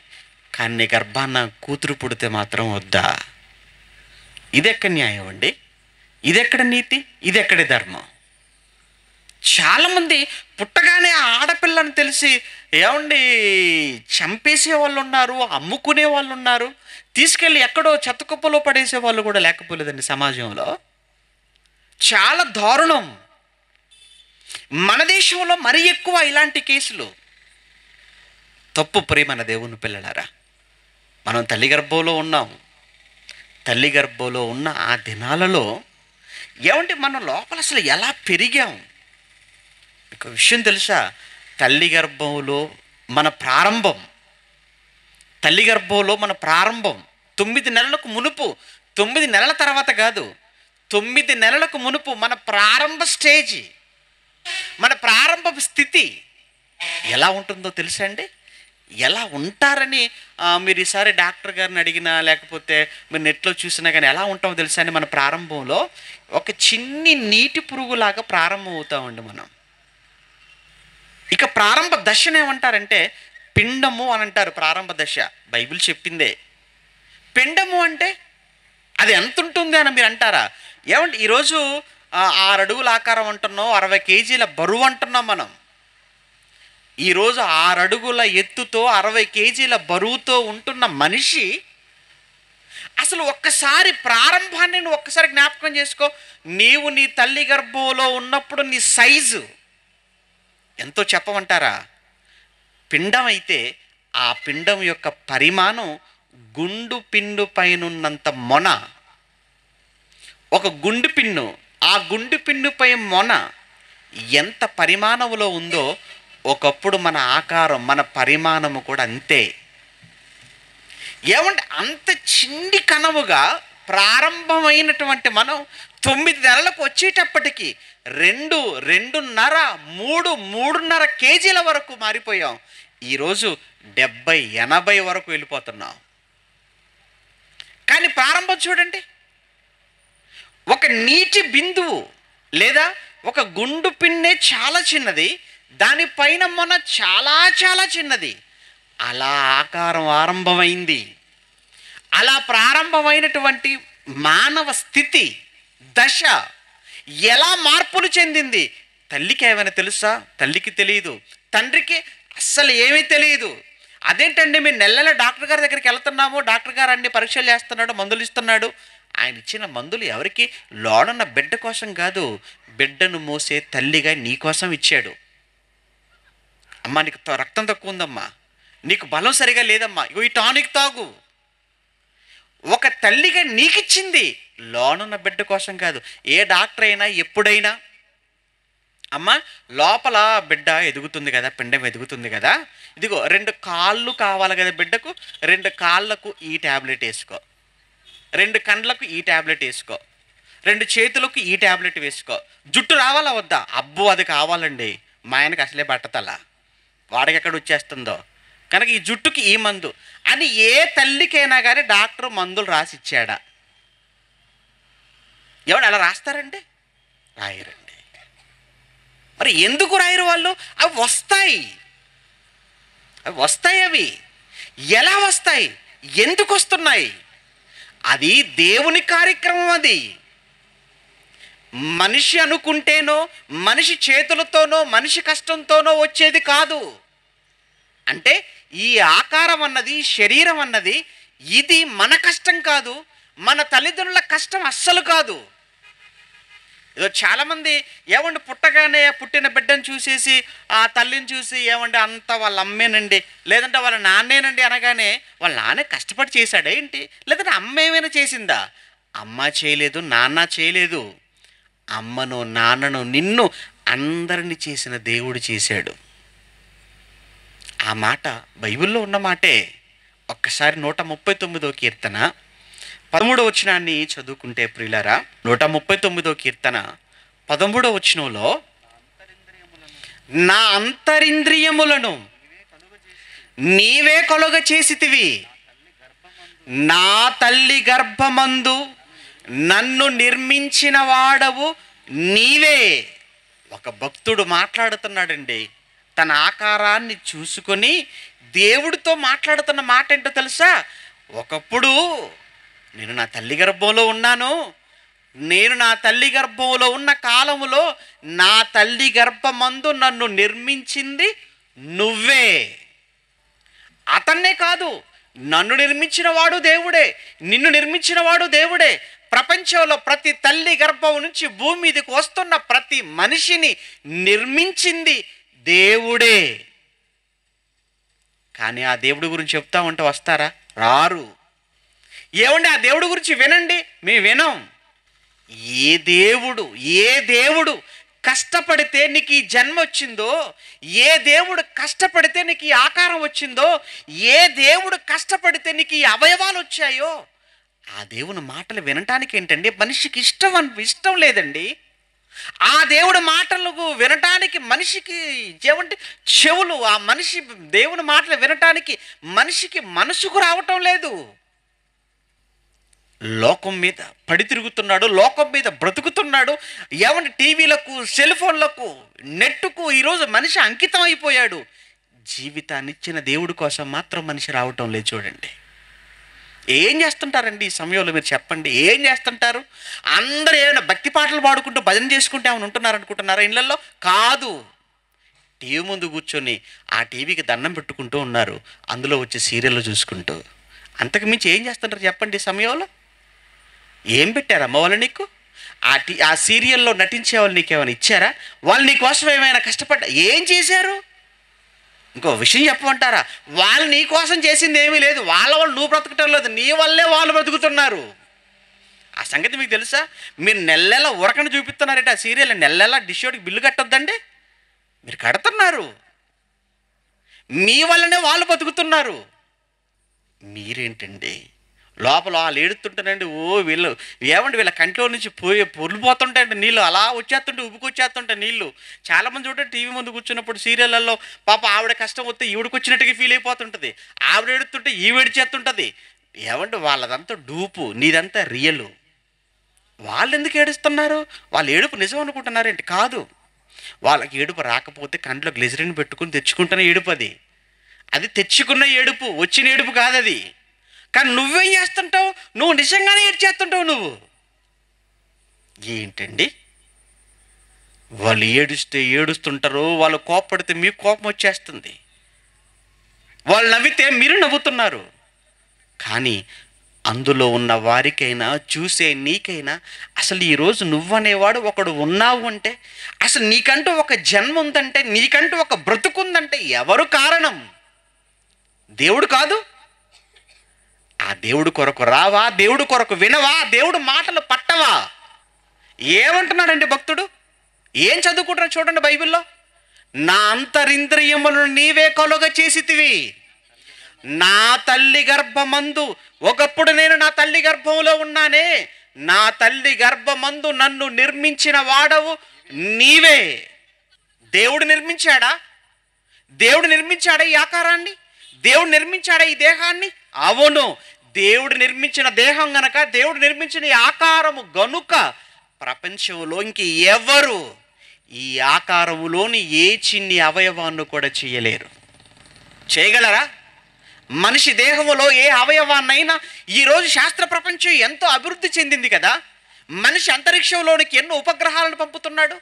కానీ గర్భాన్న కూతురు పుడితే మాత్రం వద్దా ఇదెక్కడ న్యాయం అండి ఇదెక్కడ నీతి ఇదెక్కడ ధర్మం చాలామంది పుట్టగానే ఆడపిల్లని తెలిసి ఏమండి చంపేసే వాళ్ళు ఉన్నారు అమ్ముకునే వాళ్ళు ఉన్నారు తీసుకెళ్ళి ఎక్కడో చెత్త కుప్పలో పడేసే వాళ్ళు కూడా లేకపోలేదండి సమాజంలో చాలా దారుణం మన దేశంలో మరి ఎక్కువ ఇలాంటి కేసులు తప్పు ప్రేమన దేవుని పిల్లలారా మనం తల్లి గర్భంలో ఉన్నాం తల్లి గర్భంలో ఉన్న ఆ దినాలలో ఏమంటే మనం లోపల అసలు ఎలా పెరిగాం ఒక విషయం తెలుసా తల్లి గర్భంలో మన ప్రారంభం తల్లి గర్భంలో మన ప్రారంభం తొమ్మిది నెలలకు మునుపు తొమ్మిది నెలల తర్వాత కాదు తొమ్మిది నెలలకు మునుపు మన ప్రారంభ స్టేజీ మన ప్రారంభ స్థితి ఎలా ఉంటుందో తెలుసా అండి ఎలా ఉంటారని మీరు ఈసారి డాక్టర్ గారిని అడిగినా లేకపోతే మీరు నెట్లో చూసినా కానీ ఎలా ఉంటామో తెలుసా అండి మన ప్రారంభంలో ఒక చిన్ని నీటి పురుగులాగా ప్రారంభం అవుతామండి మనం ఇక ప్రారంభ దశను ఏమంటారంటే పిండము అని అంటారు ప్రారంభ దశ బైబిల్ చెప్పిందే పిండము అంటే అది ఎంత ఉంటుంది అని మీరు అంటారా ఏమంటే ఈరోజు ఆరు అడుగుల ఆకారం అంటున్నాం అరవై కేజీల బరువు అంటున్నాం మనం ఈరోజు ఆరు అడుగుల ఎత్తుతో అరవై కేజీల బరువుతో ఉంటున్న మనిషి అసలు ఒక్కసారి ప్రారంభాన్ని నువ్వు ఒక్కసారి జ్ఞాపకం చేసుకో నీవు నీ తల్లి గర్భంలో ఉన్నప్పుడు నీ సైజు ఎంతో చెప్పమంటారా పిండం అయితే ఆ పిండం యొక్క పరిమాణం గుండు పిండు పైనున్నంత మొన ఒక గుండు పిన్ను ఆ గుండు పిండుపై మొన ఎంత పరిమాణంలో ఉందో ఒకప్పుడు మన ఆకారం మన పరిమాణము కూడా అంతే ఏమంటే అంత చిండి కనవుగా ప్రారంభమైనటువంటి మనం తొమ్మిది నెలలకు వచ్చేటప్పటికి రెండు రెండున్నర మూడు మూడున్నర కేజీల వరకు మారిపోయాం ఈరోజు డెబ్బై ఎనభై వరకు వెళ్ళిపోతున్నాం కానీ ప్రారంభం చూడండి ఒక నీటి బిందువు లేదా ఒక గుండు పిన్నే చాలా చిన్నది దానిపైన మొన చాలా చాలా చిన్నది అలా ఆకారం ఆరంభమైంది అలా ప్రారంభమైనటువంటి మానవ స్థితి దశ ఎలా మార్పులు చెందింది తల్లికి ఏమైనా తెలుసా తల్లికి తెలియదు తండ్రికి అస్సలు ఏమీ తెలియదు అదేంటండి మేము నెలల డాక్టర్ గారి దగ్గరికి వెళ్తున్నాము డాక్టర్ గారు అన్ని పరీక్షలు చేస్తున్నాడు మందులు ఇస్తున్నాడు ఆయన ఇచ్చిన మందులు ఎవరికి లోడన్న బిడ్డ కోసం కాదు బిడ్డను మోసే తల్లిగా నీ కోసం ఇచ్చాడు అమ్మా నీకు రక్తం తక్కువ ఉందమ్మా నీకు బలం సరిగా లేదమ్మా ఇగో ఈ టానిక్ తాగు ఒక తల్లిగా నీకిచ్చింది లోనున్న బిడ్డ కోసం కాదు ఏ డాక్టర్ అయినా ఎప్పుడైనా అమ్మ లోపల బిడ్డ ఎదుగుతుంది కదా పిండం ఎదుగుతుంది కదా ఇదిగో రెండు కాళ్ళు కావాలి కదా బిడ్డకు రెండు కాళ్ళకు ఈ ట్యాబ్లెట్ వేసుకో రెండు కండ్లకు ఈ ట్యాబ్లెట్ వేసుకో రెండు చేతులకు ఈ ట్యాబ్లెట్ వేసుకో జుట్టు రావాలా వద్దా అబ్బో అది కావాలండి మా ఆయనకి అసలే బట్టతల వాడికి ఎక్కడ వచ్చేస్తుందో కనుక ఈ జుట్టుకి ఈ మందు అని ఏ తల్లికైనా కానీ డాక్టర్ మందులు రాసి ఇచ్చాడా ఎవడు అలా రాస్తారండి రాయరండి మరి ఎందుకు రాయరు వాళ్ళు అవి వస్తాయి అవి వస్తాయి అవి ఎలా వస్తాయి ఎందుకు వస్తున్నాయి అది దేవుని కార్యక్రమం అది మనిషి అనుకుంటేనో మనిషి చేతులతోనో మనిషి కష్టంతోనో వచ్చేది కాదు అంటే ఈ ఆకారం అన్నది శరీరం అన్నది ఇది మన కష్టం కాదు మన తల్లిదండ్రుల కష్టం అస్సలు కాదు ఏదో చాలామంది ఏమండి పుట్టగానే పుట్టిన బిడ్డను చూసేసి ఆ తల్లిని చూసి ఏమండి అంత వాళ్ళ అమ్మేనండి లేదంటే వాళ్ళ నాన్నేనండి అనగానే వాళ్ళ నాన్నే కష్టపడి చేశాడే ఏంటి లేదంటే అమ్మ ఏమైనా చేసిందా అమ్మ చేయలేదు నాన్న చేయలేదు అమ్మను నాన్నను నిన్ను అందరిని చేసిన దేవుడు చేశాడు ఆ మాట బైబిల్లో ఉన్న మాటే ఒక్కసారి నూట ముప్పై తొమ్మిదో కీర్తన పదమూడవ వచనాన్ని చదువుకుంటే ప్రియులారా నూట ముప్పై తొమ్మిదో కీర్తన పదమూడవ వచనంలో నా అంతరింద్రియములను నీవే కొలుగ చేసితివి నా తల్లి గర్భమందు నన్ను నిర్మించిన వాడవు నీవే ఒక భక్తుడు మాట్లాడుతున్నాడండి తన ఆకారాన్ని చూసుకొని దేవుడితో మాట్లాడుతున్న మాట ఏంటో తెలుసా ఒకప్పుడు నేను నా తల్లి గర్భంలో ఉన్నాను నేను నా తల్లి గర్భంలో ఉన్న కాలములో నా తల్లి గర్భమందు నన్ను నిర్మించింది నువ్వే అతన్నే కాదు నన్ను నిర్మించిన వాడు దేవుడే నిన్ను నిర్మించిన వాడు దేవుడే ప్రపంచంలో ప్రతి తల్లి గర్భం నుంచి భూమి మీదకి వస్తున్న ప్రతి మనిషిని నిర్మించింది దేవుడే కానీ ఆ దేవుడి గురించి చెప్తా ఉంటే వస్తారా రారు ఏమండి ఆ దేవుడి గురించి వినండి మేము వినం ఏ దేవుడు ఏ దేవుడు కష్టపడితే నీకు ఈ జన్మ వచ్చిందో ఏ దేవుడు కష్టపడితే నీకు ఈ ఆకారం వచ్చిందో ఏ దేవుడు కష్టపడితే నీకు ఈ అవయవాలు వచ్చాయో ఆ దేవుని మాటలు వినటానికి ఏంటండి మనిషికి ఇష్టం అని ఇష్టం లేదండి ఆ దేవుడి మాటలకు వినటానికి మనిషికి ఏమంటే చెవులు ఆ మనిషి దేవుని మాటలు వినటానికి మనిషికి మనసుకు రావటం లేదు లోకం మీద పడి తిరుగుతున్నాడు లోకం మీద బ్రతుకుతున్నాడు ఏమంటే టీవీలకు సెల్ ఫోన్లకు నెట్కు ఈరోజు మనిషి అంకితం అయిపోయాడు జీవితాన్ని ఇచ్చిన దేవుడి కోసం మాత్రం మనిషి రావటం లేదు చూడండి ఏం చేస్తుంటారండి ఈ సమయంలో మీరు చెప్పండి ఏం చేస్తుంటారు అందరూ ఏమైనా భక్తి పాటలు పాడుకుంటూ భజన చేసుకుంటే ఏమైనా ఉంటున్నారనుకుంటున్నారా ఇళ్ళల్లో కాదు టీవీ ముందు కూర్చొని ఆ టీవీకి దండం పెట్టుకుంటూ ఉన్నారు అందులో వచ్చే సీరియల్లో చూసుకుంటూ అంతకు మించి ఏం చేస్తుంటారు చెప్పండి ఈ సమయంలో ఏం పెట్టారు అమ్మ వాళ్ళు నీకు ఆ టీ ఆ సీరియల్లో నటించే వాళ్ళు నీకు ఏమైనా ఇచ్చారా వాళ్ళు నీకోసం ఏమైనా కష్టపడ్డా ఏం చేశారు ఇంకో విషయం చెప్పమంటారా వాళ్ళు నీ కోసం చేసింది ఏమీ లేదు వాళ్ళ వాళ్ళు నువ్వు బ్రతకటం లేదు నీ వల్లే వాళ్ళు బ్రతుకుతున్నారు ఆ సంగతి మీకు తెలుసా మీరు నెలలా ఉరకని చూపిస్తున్నారంటే ఆ సీరియల్ నెలలా డిషోడికి బిల్లు కట్టొద్దండి మీరు కడుతున్నారు మీ వల్లనే వాళ్ళు బతుకుతున్నారు మీరేంటండి లోపల వాళ్ళు ఏడుతుంటారండి ఓ వీళ్ళు ఏమండి వీళ్ళ కంట్లో నుంచి పోయి పొర్లిపోతుంటాయండి నీళ్ళు అలా వచ్చేస్తుంటే ఉబ్బుకొచ్చేస్తుంటాయి నీళ్ళు చాలామంది చూడండి టీవీ ముందు కూర్చున్నప్పుడు సీరియళ్ళల్లో పాప ఆవిడ కష్టం వస్తే ఈవిడకి వచ్చినట్టుగా ఫీల్ అయిపోతుంటుంది ఆవిడ ఏడుతుంటే వేడిచేస్తుంటుంది ఏమండి వాళ్ళదంతా డూపు నీదంతా రియలు వాళ్ళు ఎందుకు ఏడుస్తున్నారు వాళ్ళు ఏడుపు నిజం అనుకుంటున్నారేంటి కాదు వాళ్ళకి ఏడుపు రాకపోతే కంట్లో గ్లిజరిన్ పెట్టుకుని తెచ్చుకుంటున్న ఏడుపు అది అది తెచ్చుకున్న ఏడుపు వచ్చిన ఏడుపు కాదది కానీ నువ్వేం చేస్తుంటావు నువ్వు నిజంగానే చేస్తుంటావు నువ్వు ఏంటండి వాళ్ళు ఏడుస్తే ఏడుస్తుంటారు వాళ్ళు కోపడితే మీకు కోపం వచ్చేస్తుంది వాళ్ళు నవ్వితే మీరు నవ్వుతున్నారు కానీ అందులో ఉన్న వారికైనా చూసే నీకైనా అసలు ఈరోజు నువ్వనేవాడు ఒకడు ఉన్నావు అంటే అసలు నీకంటూ ఒక జన్మ ఉందంటే నీకంటూ ఒక బ్రతుకుందంటే ఎవరు కారణం దేవుడు కాదు ఆ దేవుడు కొరకు రావా దేవుడు కొరకు వినవా దేవుడు మాటలు పట్టవా ఏమంటున్నాడండి భక్తుడు ఏం చదువుకుంటున్నా చూడండి బైబిల్లో నా అంతరింద్రియములను నీవే కొలుగ చేసితివి నా తల్లి గర్భమందు ఒకప్పుడు నేను నా తల్లి గర్భంలో ఉన్నానే నా తల్లి గర్భమందు నన్ను నిర్మించిన వాడవు నీవే దేవుడు నిర్మించాడా దేవుడు నిర్మించాడా ఈ ఆకారాన్ని దేవుడు నిర్మించాడా ఈ దేహాన్ని అవును దేవుడు నిర్మించిన దేహం గనక దేవుడు నిర్మించిన ఈ ఆకారము గనుక ప్రపంచంలో ఇంక ఎవరు ఈ ఆకారములోని ఏ చిన్ని అవయవాన్ని కూడా చేయలేరు చేయగలరా మనిషి దేహములో ఏ అవయవాన్నైనా ఈరోజు శాస్త్ర ప్రపంచం ఎంతో అభివృద్ధి చెందింది కదా మనిషి అంతరిక్షంలోనికి ఎన్నో ఉపగ్రహాలను పంపుతున్నాడు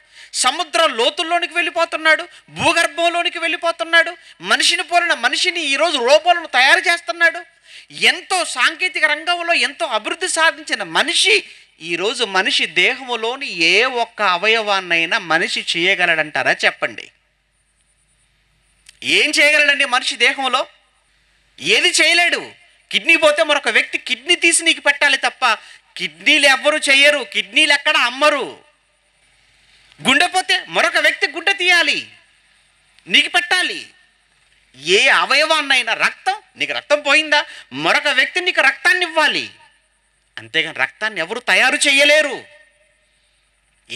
సముద్ర లోతుల్లోనికి వెళ్ళిపోతున్నాడు భూగర్భంలోనికి వెళ్ళిపోతున్నాడు మనిషిని పోలిన మనిషిని ఈరోజు రోబోలను తయారు చేస్తున్నాడు ఎంతో సాంకేతిక రంగంలో ఎంతో అభివృద్ధి సాధించిన మనిషి ఈరోజు మనిషి దేహములోని ఏ ఒక్క అవయవాన్నైనా మనిషి చేయగలడంటారా చెప్పండి ఏం చేయగలడండి మనిషి దేహంలో ఏది చేయలేడు కిడ్నీ పోతే మరొక వ్యక్తి కిడ్నీ తీసి నీకు పెట్టాలి తప్ప కిడ్నీలు ఎవ్వరు చేయరు కిడ్నీలు ఎక్కడ అమ్మరు గుండె పోతే మరొక వ్యక్తి గుండె తీయాలి నీకు పెట్టాలి ఏ అవయవాన్నైనా రక్తం నీకు రక్తం పోయిందా మరొక వ్యక్తి నీకు రక్తాన్ని ఇవ్వాలి అంతేగాని రక్తాన్ని ఎవరు తయారు చేయలేరు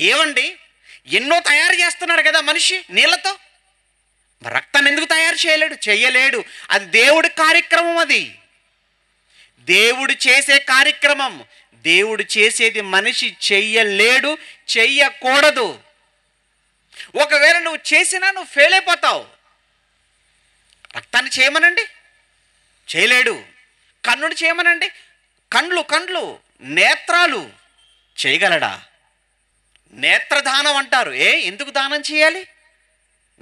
ఏమండి ఎన్నో తయారు చేస్తున్నారు కదా మనిషి నీళ్ళతో రక్తాన్ని ఎందుకు తయారు చేయలేడు చేయలేడు అది దేవుడి కార్యక్రమం అది దేవుడు చేసే కార్యక్రమం దేవుడు చేసేది మనిషి చెయ్యలేడు చెయ్యకూడదు ఒకవేళ నువ్వు చేసినా నువ్వు ఫెయిల్ అయిపోతావు రక్తాన్ని చేయమనండి చేయలేడు కన్నుడు చేయమనండి కండ్లు కండ్లు నేత్రాలు చేయగలడా నేత్రదానం అంటారు ఏ ఎందుకు దానం చేయాలి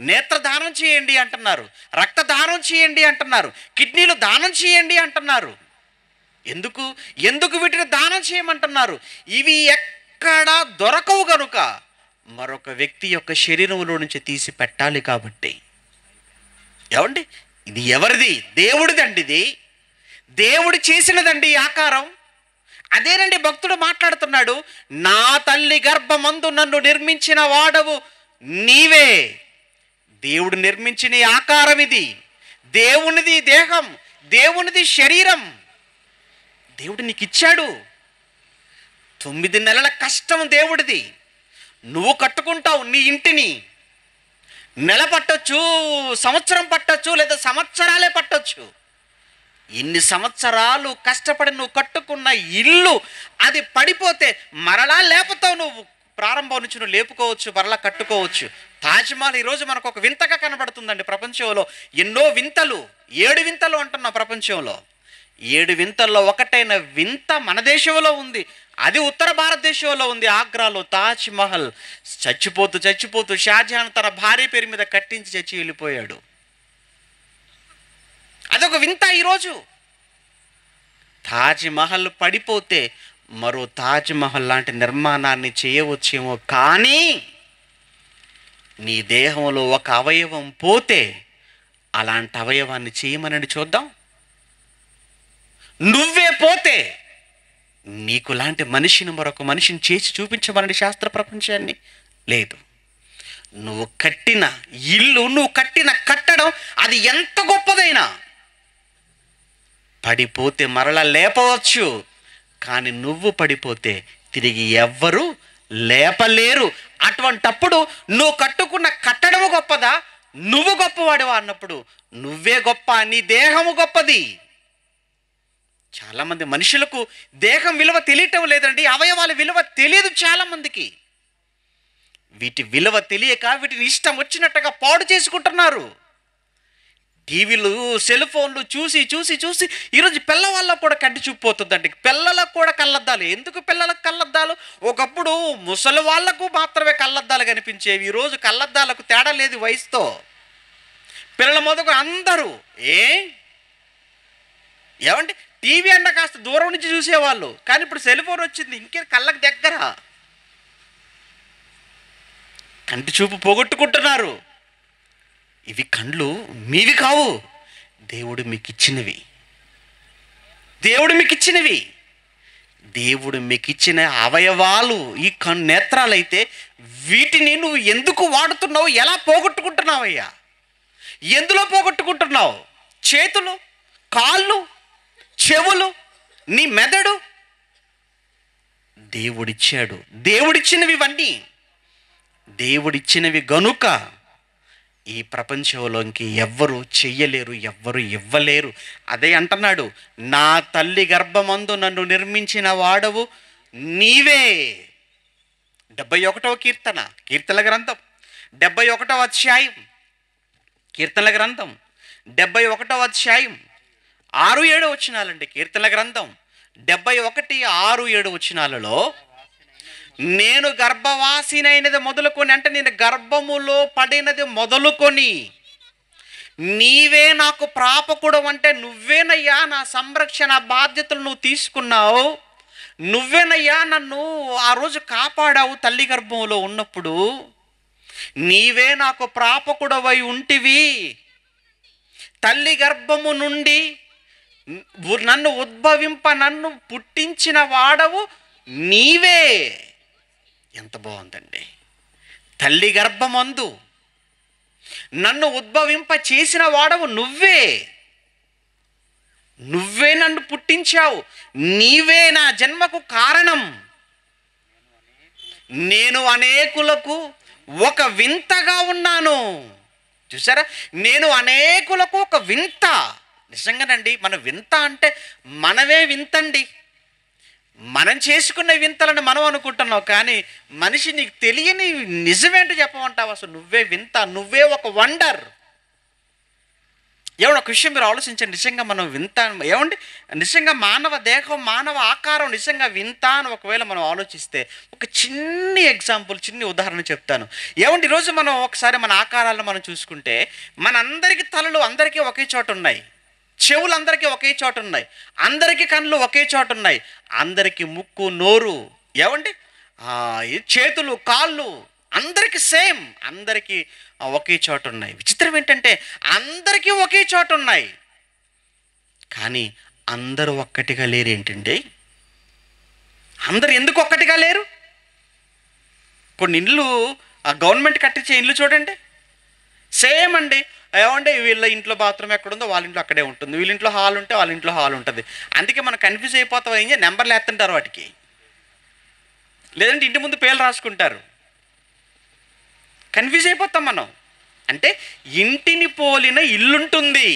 నేత్రదానం చేయండి అంటున్నారు రక్తదానం చేయండి అంటున్నారు కిడ్నీలు దానం చేయండి అంటున్నారు ఎందుకు ఎందుకు వీటిని దానం చేయమంటున్నారు ఇవి ఎక్కడా దొరకవు గనుక మరొక వ్యక్తి యొక్క శరీరంలో నుంచి తీసి పెట్టాలి కాబట్టి ఏమండి ఇది ఎవరిది దేవుడిదండి ఇది దేవుడు చేసినదండి ఆకారం అదేనండి భక్తుడు మాట్లాడుతున్నాడు నా తల్లి గర్భమందు నన్ను నిర్మించిన వాడవు నీవే దేవుడు నిర్మించిన ఆకారం ఇది దేవునిది దేహం దేవునిది శరీరం దేవుడు నీకు ఇచ్చాడు తొమ్మిది నెలల కష్టం దేవుడిది నువ్వు కట్టుకుంటావు నీ ఇంటిని నెల పట్టచ్చు సంవత్సరం పట్టచ్చు లేదా సంవత్సరాలే పట్టచ్చు ఇన్ని సంవత్సరాలు కష్టపడి నువ్వు కట్టుకున్న ఇల్లు అది పడిపోతే మరలా లేపుతావు నువ్వు ప్రారంభం నుంచి నువ్వు లేపుకోవచ్చు మరలా కట్టుకోవచ్చు తాజ్మహల్ ఈరోజు మనకు ఒక వింతగా కనబడుతుందండి ప్రపంచంలో ఎన్నో వింతలు ఏడు వింతలు అంటున్నావు ప్రపంచంలో ఏడు వింతల్లో ఒకటైన వింత మన దేశంలో ఉంది అది ఉత్తర భారతదేశంలో ఉంది ఆగ్రాలో తాజ్ మహల్ చచ్చిపోతూ చచ్చిపోతూ షాజహాన్ తన భార్య పేరు మీద కట్టించి చచ్చి వెళ్ళిపోయాడు అదొక వింత ఈరోజు తాజ్ మహల్ పడిపోతే మరో తాజ్ మహల్ లాంటి నిర్మాణాన్ని చేయవచ్చేమో కానీ నీ దేహంలో ఒక అవయవం పోతే అలాంటి అవయవాన్ని చేయమనండి చూద్దాం నువ్వే పోతే నీకులాంటి మనిషిని మరొక మనిషిని చేసి చూపించమని శాస్త్ర ప్రపంచాన్ని లేదు నువ్వు కట్టిన ఇల్లు నువ్వు కట్టిన కట్టడం అది ఎంత గొప్పదైనా పడిపోతే మరలా లేపవచ్చు కానీ నువ్వు పడిపోతే తిరిగి ఎవ్వరూ లేపలేరు అటువంటప్పుడు నువ్వు కట్టుకున్న కట్టడము గొప్పదా నువ్వు గొప్పవాడివా అన్నప్పుడు నువ్వే గొప్ప నీ దేహము గొప్పది చాలామంది మనుషులకు దేహం విలువ తెలియటం లేదండి అవయవాల విలువ తెలియదు చాలామందికి వీటి విలువ తెలియక వీటిని ఇష్టం వచ్చినట్టుగా పాడు చేసుకుంటున్నారు టీవీలు సెల్ ఫోన్లు చూసి చూసి చూసి ఈరోజు పిల్లవాళ్ళకు కూడా కంటి పోతుందండి పిల్లలకు కూడా కళ్ళద్దాలు ఎందుకు పిల్లలకు కళ్ళద్దాలు ఒకప్పుడు ముసలి వాళ్ళకు మాత్రమే కళ్ళద్దాలు కనిపించేవి ఈరోజు కళ్ళద్దాలకు తేడా లేదు వయసుతో పిల్లల మొదకు అందరూ ఏ ఏమండి టీవీ అన్న కాస్త దూరం నుంచి చూసేవాళ్ళు కానీ ఇప్పుడు సెల్ ఫోన్ వచ్చింది ఇంకే కళ్ళకు దగ్గర కంటి చూపు పోగొట్టుకుంటున్నారు ఇవి కండ్లు మీవి కావు దేవుడు మీకు ఇచ్చినవి దేవుడు మీకు ఇచ్చినవి దేవుడు మీకు ఇచ్చిన అవయవాలు ఈ కన్ నేత్రాలైతే వీటిని నువ్వు ఎందుకు వాడుతున్నావు ఎలా పోగొట్టుకుంటున్నావయ్యా ఎందులో పోగొట్టుకుంటున్నావు చేతులు కాళ్ళు చెవులు నీ మెదడు దేవుడిచ్చాడు దేవుడిచ్చినవి ఇవన్నీ దేవుడిచ్చినవి గనుక ఈ ప్రపంచంలోకి ఎవ్వరు చెయ్యలేరు ఎవ్వరు ఇవ్వలేరు అదే అంటున్నాడు నా తల్లి గర్భమందు నన్ను నిర్మించిన వాడవు నీవే డెబ్బై ఒకటవ కీర్తన కీర్తన గ్రంథం డెబ్బై ఒకటవ అధ్యాయం కీర్తన గ్రంథం డెబ్బై ఒకటవ అధ్యాయం ఆరు ఏడు వచ్చినాలండి కీర్తన గ్రంథం డెబ్బై ఒకటి ఆరు ఏడు వచ్చినాలలో నేను గర్భవాసినైనది మొదలుకొని అంటే నేను గర్భములో పడినది మొదలుకొని నీవే నాకు ప్రాపకుడు అంటే నువ్వేనయ్యా నా సంరక్షణ బాధ్యతలు నువ్వు తీసుకున్నావు నువ్వేనయ్యా నన్ను ఆ రోజు కాపాడావు తల్లి గర్భంలో ఉన్నప్పుడు నీవే నాకు ప్రాపకుడవై ఉంటివి తల్లి గర్భము నుండి నన్ను ఉద్భవింప నన్ను పుట్టించిన వాడవు నీవే ఎంత బాగుందండి తల్లి గర్భమందు నన్ను ఉద్భవింప చేసిన వాడవు నువ్వే నువ్వే నన్ను పుట్టించావు నీవే నా జన్మకు కారణం నేను అనేకులకు ఒక వింతగా ఉన్నాను చూసారా నేను అనేకులకు ఒక వింత నిజంగానండి మనం వింత అంటే మనమే వింతండి మనం చేసుకున్న వింతలను మనం అనుకుంటున్నావు కానీ మనిషి నీకు తెలియని నిజమేంటో చెప్పమంటావు అసలు నువ్వే వింత నువ్వే ఒక వండర్ ఏమన్నా ఒక విషయం మీరు ఆలోచించండి నిజంగా మనం వింత ఏమండి నిజంగా మానవ దేహం మానవ ఆకారం నిజంగా వింత అని ఒకవేళ మనం ఆలోచిస్తే ఒక చిన్ని ఎగ్జాంపుల్ చిన్ని ఉదాహరణ చెప్తాను ఏమండి ఈరోజు మనం ఒకసారి మన ఆకారాలను మనం చూసుకుంటే మనందరికీ తలలు అందరికీ ఒకే చోట ఉన్నాయి చెవులు అందరికీ ఒకే చోట ఉన్నాయి అందరికీ కళ్ళు ఒకే చోట ఉన్నాయి అందరికీ ముక్కు నోరు ఏమండి చేతులు కాళ్ళు అందరికీ సేమ్ అందరికీ ఒకే చోట ఉన్నాయి విచిత్రం ఏంటంటే అందరికీ ఒకే చోట ఉన్నాయి కానీ అందరూ ఒక్కటిగా లేరు ఏంటండి అందరు ఎందుకు ఒక్కటిగా లేరు కొన్ని ఆ గవర్నమెంట్ కట్టించే ఇండ్లు చూడండి సేమ్ అండి ఏమంటే వీళ్ళ ఇంట్లో బాత్రూమ్ ఎక్కడుందో వాళ్ళ ఇంట్లో అక్కడే ఉంటుంది వీళ్ళ ఇంట్లో హాల్ ఉంటే వాళ్ళ ఇంట్లో హాల్ ఉంటుంది అందుకే మనం కన్ఫ్యూజ్ అయిపోతాం ఏం నెంబర్లు వేస్తుంటారు వాటికి లేదంటే ఇంటి ముందు పేర్లు రాసుకుంటారు కన్ఫ్యూజ్ అయిపోతాం మనం అంటే ఇంటిని పోలిన ఇల్లుంటుంది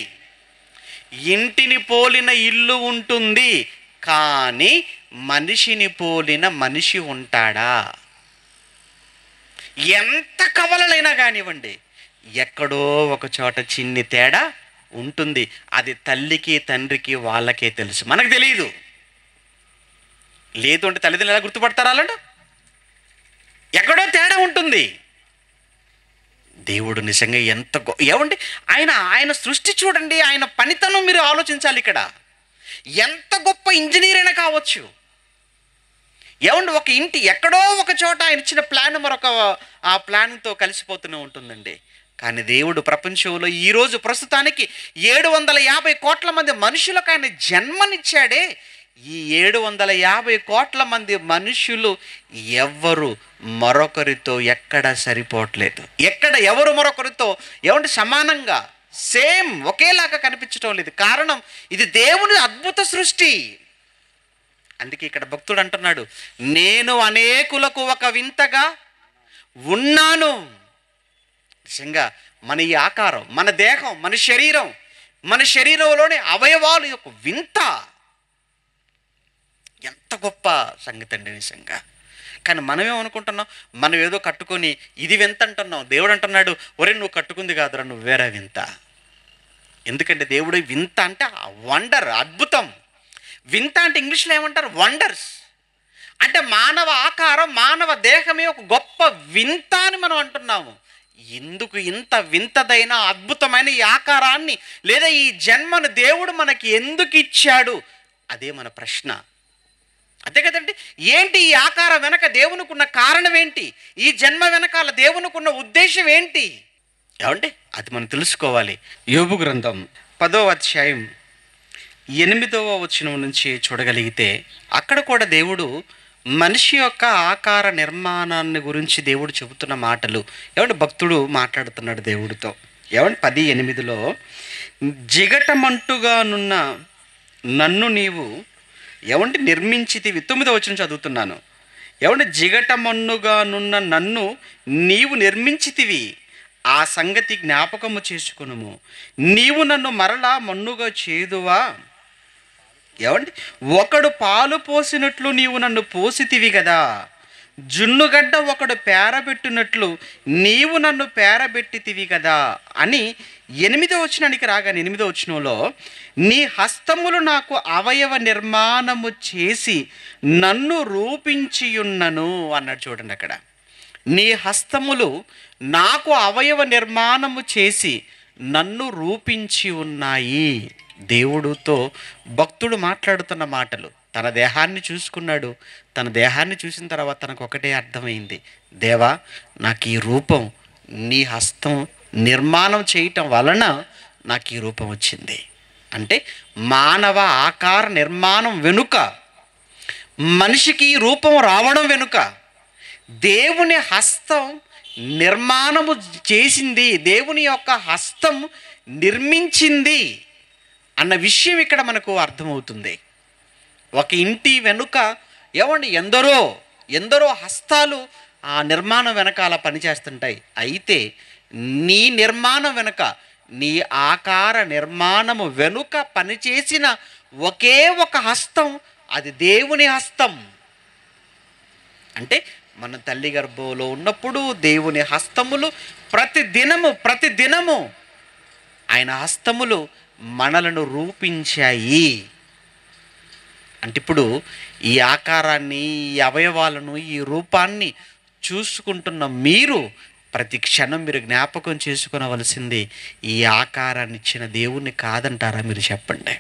ఇంటిని పోలిన ఇల్లు ఉంటుంది కానీ మనిషిని పోలిన మనిషి ఉంటాడా ఎంత కవలలైనా కానివ్వండి ఎక్కడో ఒక చోట చిన్ని తేడా ఉంటుంది అది తల్లికి తండ్రికి వాళ్ళకే తెలుసు మనకు తెలియదు లేదు అంటే తల్లిదండ్రులు ఎలా గుర్తుపడతారా వాళ్ళు ఎక్కడో తేడా ఉంటుంది దేవుడు నిజంగా ఎంత గొ ఏమండి ఆయన ఆయన సృష్టి చూడండి ఆయన పనితనం మీరు ఆలోచించాలి ఇక్కడ ఎంత గొప్ప ఇంజనీర్ అయినా కావచ్చు ఏమండి ఒక ఇంటి ఎక్కడో ఒక చోట ఆయన ఇచ్చిన ప్లాన్ మరొక ఆ ప్లాన్తో కలిసిపోతూనే ఉంటుందండి కానీ దేవుడు ప్రపంచంలో ఈరోజు ప్రస్తుతానికి ఏడు వందల యాభై కోట్ల మంది మనుషులకు ఆయన జన్మనిచ్చాడే ఈ ఏడు వందల యాభై కోట్ల మంది మనుషులు ఎవ్వరు మరొకరితో ఎక్కడ సరిపోవట్లేదు ఎక్కడ ఎవరు మరొకరితో ఏమంటే సమానంగా సేమ్ ఒకేలాగా కనిపించడం లేదు కారణం ఇది దేవుని అద్భుత సృష్టి అందుకే ఇక్కడ భక్తుడు అంటున్నాడు నేను అనేకులకు ఒక వింతగా ఉన్నాను నిజంగా మన ఈ ఆకారం మన దేహం మన శరీరం మన శరీరంలోని అవయవాలు యొక్క వింత ఎంత గొప్ప సంగతి అండి నిజంగా కానీ మనమేమనుకుంటున్నాం మనం ఏదో కట్టుకొని ఇది వింత అంటున్నాం దేవుడు అంటున్నాడు ఒరే నువ్వు కట్టుకుంది కాదురా నువ్వు వేరే వింత ఎందుకంటే దేవుడు వింత అంటే వండర్ అద్భుతం వింత అంటే ఇంగ్లీష్లో ఏమంటారు వండర్స్ అంటే మానవ ఆకారం మానవ దేహమే ఒక గొప్ప వింత అని మనం అంటున్నాము ఎందుకు ఇంత వింతదైన అద్భుతమైన ఈ ఆకారాన్ని లేదా ఈ జన్మను దేవుడు మనకి ఎందుకు ఇచ్చాడు అదే మన ప్రశ్న అంతే కదండి ఏంటి ఈ ఆకారం వెనక దేవునికున్న కారణం ఏంటి ఈ జన్మ వెనకాల దేవునికున్న ఉద్దేశం ఏంటి ఏమండి అది మనం తెలుసుకోవాలి యోగు గ్రంథం పదో అధ్యాయం ఎనిమిదవ వచనం నుంచి చూడగలిగితే అక్కడ కూడా దేవుడు మనిషి యొక్క ఆకార నిర్మాణాన్ని గురించి దేవుడు చెబుతున్న మాటలు ఏమంటే భక్తుడు మాట్లాడుతున్నాడు దేవుడితో ఏమంటే పది ఎనిమిదిలో జిగటమంటుగానున్న నన్ను నీవు ఏమంటే నిర్మించితివి తొమ్మిది వచ్చిన చదువుతున్నాను ఏమంటే జిగటమన్నుగానున్న నన్ను నీవు నిర్మించితివి ఆ సంగతి జ్ఞాపకము చేసుకునుము నీవు నన్ను మరలా మన్నుగా చేదువా ఏమండి ఒకడు పాలు పోసినట్లు నీవు నన్ను పోసితివి కదా జున్నుగడ్డ ఒకడు పేరబెట్టినట్లు నీవు నన్ను పేరబెట్టితివి కదా అని ఎనిమిదో వచ్చినానికి రాగానే ఎనిమిదో వచ్చినంలో నీ హస్తములు నాకు అవయవ నిర్మాణము చేసి నన్ను రూపించియున్నను అన్నాడు చూడండి అక్కడ నీ హస్తములు నాకు అవయవ నిర్మాణము చేసి నన్ను రూపించి ఉన్నాయి దేవుడుతో భక్తుడు మాట్లాడుతున్న మాటలు తన దేహాన్ని చూసుకున్నాడు తన దేహాన్ని చూసిన తర్వాత తనకు ఒకటే అర్థమైంది దేవా నాకు ఈ రూపం నీ హస్తం నిర్మాణం చేయటం వలన నాకు ఈ రూపం వచ్చింది అంటే మానవ ఆకార నిర్మాణం వెనుక మనిషికి రూపం రావడం వెనుక దేవుని హస్తం నిర్మాణము చేసింది దేవుని యొక్క హస్తం నిర్మించింది అన్న విషయం ఇక్కడ మనకు అర్థమవుతుంది ఒక ఇంటి వెనుక ఏమండి ఎందరో ఎందరో హస్తాలు ఆ నిర్మాణం వెనకాల పనిచేస్తుంటాయి అయితే నీ నిర్మాణం వెనుక నీ ఆకార నిర్మాణము వెనుక పనిచేసిన ఒకే ఒక హస్తం అది దేవుని హస్తం అంటే మన తల్లి గర్భంలో ఉన్నప్పుడు దేవుని హస్తములు ప్రతి దినము ప్రతి దినము ఆయన హస్తములు మనలను రూపించాయి అంటే ఇప్పుడు ఈ ఆకారాన్ని ఈ అవయవాలను ఈ రూపాన్ని చూసుకుంటున్న మీరు ప్రతి క్షణం మీరు జ్ఞాపకం చేసుకునవలసింది ఈ ఆకారాన్ని ఇచ్చిన దేవుణ్ణి కాదంటారా మీరు చెప్పండి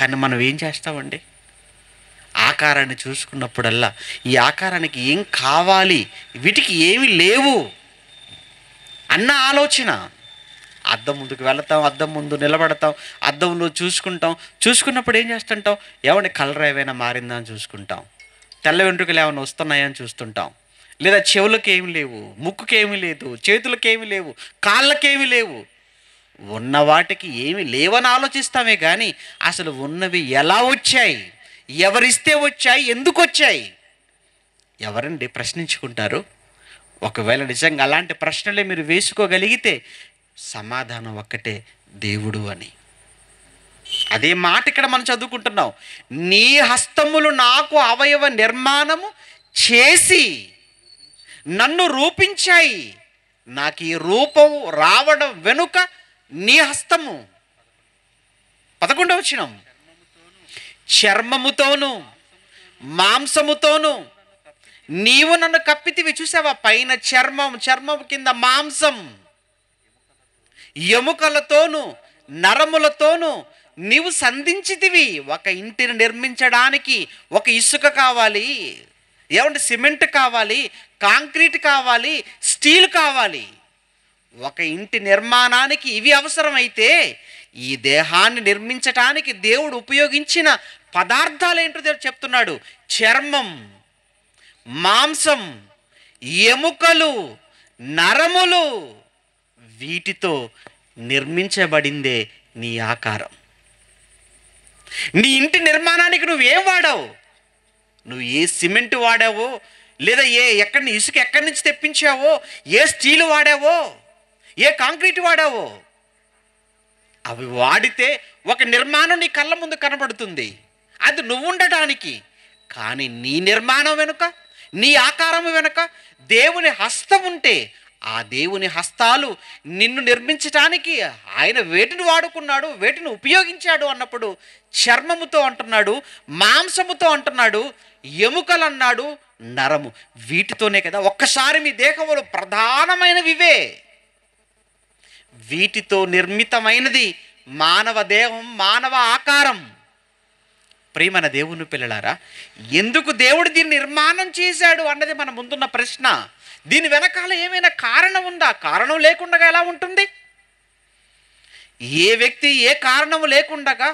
కానీ మనం ఏం చేస్తామండి ఆకారాన్ని చూసుకున్నప్పుడల్లా ఈ ఆకారానికి ఏం కావాలి వీటికి ఏమి లేవు అన్న ఆలోచన అద్దం ముందుకు వెళతాం అద్దం ముందు నిలబడతాం అద్దంలో చూసుకుంటాం చూసుకున్నప్పుడు ఏం చేస్తుంటాం ఏమైనా కలర్ ఏమైనా మారిందా అని చూసుకుంటాం తెల్ల వెంట్రుకలు ఏమైనా వస్తున్నాయని చూస్తుంటాం లేదా చెవులకు ఏమి లేవు ముక్కుకి ఏమి లేదు చేతులకి ఏమి లేవు కాళ్ళకేమి లేవు ఉన్న వాటికి ఏమి లేవని ఆలోచిస్తామే కానీ అసలు ఉన్నవి ఎలా వచ్చాయి ఎవరిస్తే వచ్చాయి ఎందుకు వచ్చాయి ఎవరండి ప్రశ్నించుకుంటారు ఒకవేళ నిజంగా అలాంటి ప్రశ్నలే మీరు వేసుకోగలిగితే సమాధానం ఒక్కటే దేవుడు అని అదే మాట ఇక్కడ మనం చదువుకుంటున్నాం నీ హస్తములు నాకు అవయవ నిర్మాణము చేసి నన్ను రూపించాయి నాకు ఈ రూపం రావడం వెనుక నీ హస్తము పదకొండవ వచ్చినాం చర్మముతోను మాంసముతోనూ నీవు నన్ను కప్పితివి చూసావా పైన చర్మం చర్మం కింద మాంసం ఎముకలతోనూ నరములతోనూ నీవు సంధించితివి ఒక ఇంటిని నిర్మించడానికి ఒక ఇసుక కావాలి ఏమంటే సిమెంట్ కావాలి కాంక్రీట్ కావాలి స్టీల్ కావాలి ఒక ఇంటి నిర్మాణానికి ఇవి అవసరమైతే ఈ దేహాన్ని నిర్మించటానికి దేవుడు ఉపయోగించిన పదార్థాలు ఏంటో దేవుడు చెప్తున్నాడు చర్మం మాంసం ఎముకలు నరములు వీటితో నిర్మించబడిందే నీ ఆకారం నీ ఇంటి నిర్మాణానికి నువ్వేం వాడావు నువ్వు ఏ సిమెంట్ వాడావో లేదా ఏ ఎక్కడి ఇసుక ఎక్కడి నుంచి తెప్పించావో ఏ స్టీల్ వాడావో ఏ కాంక్రీట్ వాడావో అవి వాడితే ఒక నిర్మాణం నీ కళ్ళ ముందు కనబడుతుంది అది నువ్వు ఉండటానికి కానీ నీ నిర్మాణం వెనుక నీ ఆకారం వెనుక దేవుని హస్తం ఉంటే ఆ దేవుని హస్తాలు నిన్ను నిర్మించటానికి ఆయన వేటిని వాడుకున్నాడు వేటిని ఉపయోగించాడు అన్నప్పుడు చర్మముతో అంటున్నాడు మాంసముతో అంటున్నాడు ఎముకలు అన్నాడు నరము వీటితోనే కదా ఒక్కసారి మీ దేహములు ప్రధానమైనవి ఇవే వీటితో నిర్మితమైనది మానవ దేహం మానవ ఆకారం ప్రేమన దేవుని పిల్లలారా ఎందుకు దేవుడు దీన్ని నిర్మాణం చేశాడు అన్నది మన ముందున్న ప్రశ్న దీని వెనకాల ఏమైనా కారణం ఉందా కారణం లేకుండా ఎలా ఉంటుంది ఏ వ్యక్తి ఏ కారణము లేకుండా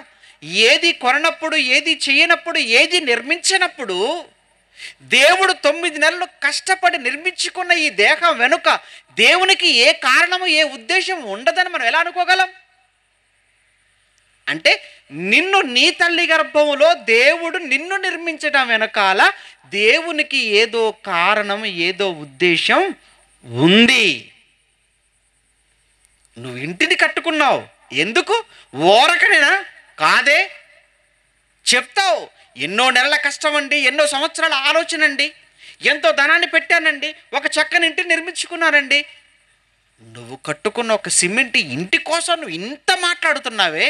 ఏది కొననప్పుడు ఏది చేయనప్పుడు ఏది నిర్మించినప్పుడు దేవుడు తొమ్మిది నెలలు కష్టపడి నిర్మించుకున్న ఈ దేహం వెనుక దేవునికి ఏ కారణము ఏ ఉద్దేశం ఉండదని మనం ఎలా అనుకోగలం అంటే నిన్ను నీ తల్లి గర్భములో దేవుడు నిన్ను నిర్మించడం వెనకాల దేవునికి ఏదో కారణం ఏదో ఉద్దేశం ఉంది నువ్వు ఇంటిని కట్టుకున్నావు ఎందుకు ఓరకనేనా కాదే చెప్తావు ఎన్నో నెలల కష్టం అండి ఎన్నో సంవత్సరాల ఆలోచన అండి ఎంతో ధనాన్ని పెట్టానండి ఒక చక్కని ఇంటిని నిర్మించుకున్నానండి నువ్వు కట్టుకున్న ఒక సిమెంట్ ఇంటి కోసం నువ్వు ఇంత మాట్లాడుతున్నావే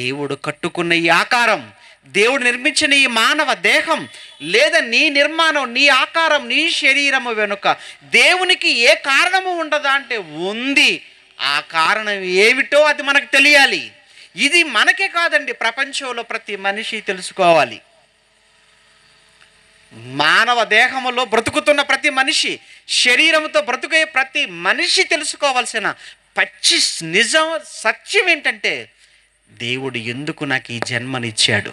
దేవుడు కట్టుకున్న ఈ ఆకారం దేవుడు నిర్మించిన ఈ మానవ దేహం లేదా నీ నిర్మాణం నీ ఆకారం నీ శరీరము వెనుక దేవునికి ఏ కారణము ఉండదా అంటే ఉంది ఆ కారణం ఏమిటో అది మనకు తెలియాలి ఇది మనకే కాదండి ప్రపంచంలో ప్రతి మనిషి తెలుసుకోవాలి మానవ దేహములో బ్రతుకుతున్న ప్రతి మనిషి శరీరంతో బ్రతుకే ప్రతి మనిషి తెలుసుకోవాల్సిన పచ్చి నిజం సత్యం ఏంటంటే దేవుడు ఎందుకు నాకు ఈ జన్మనిచ్చాడు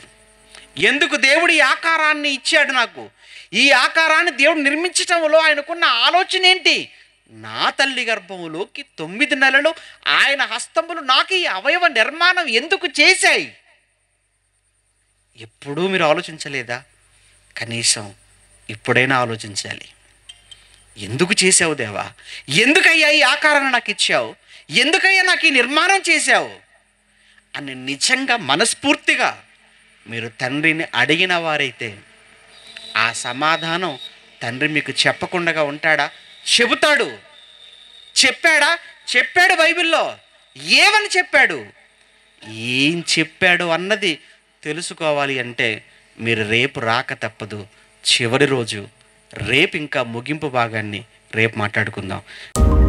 ఎందుకు దేవుడు ఈ ఆకారాన్ని ఇచ్చాడు నాకు ఈ ఆకారాన్ని దేవుడు నిర్మించటంలో ఆయనకున్న ఆలోచన ఏంటి నా తల్లి గర్భంలోకి తొమ్మిది నెలలు ఆయన హస్తములు నాకు ఈ అవయవ నిర్మాణం ఎందుకు చేశాయి ఎప్పుడూ మీరు ఆలోచించలేదా కనీసం ఇప్పుడైనా ఆలోచించాలి ఎందుకు చేసావు దేవా ఎందుకయ్యా ఈ ఆకారాన్ని నాకు ఇచ్చావు ఎందుకయ్యా నాకు ఈ నిర్మాణం చేశావు అని నిజంగా మనస్ఫూర్తిగా మీరు తండ్రిని అడిగిన వారైతే ఆ సమాధానం తండ్రి మీకు చెప్పకుండా ఉంటాడా చెబుతాడు చెప్పాడా చెప్పాడు బైబిల్లో ఏమని చెప్పాడు ఏం చెప్పాడు అన్నది తెలుసుకోవాలి అంటే మీరు రేపు రాక తప్పదు చివరి రోజు రేపు ఇంకా ముగింపు భాగాన్ని రేపు మాట్లాడుకుందాం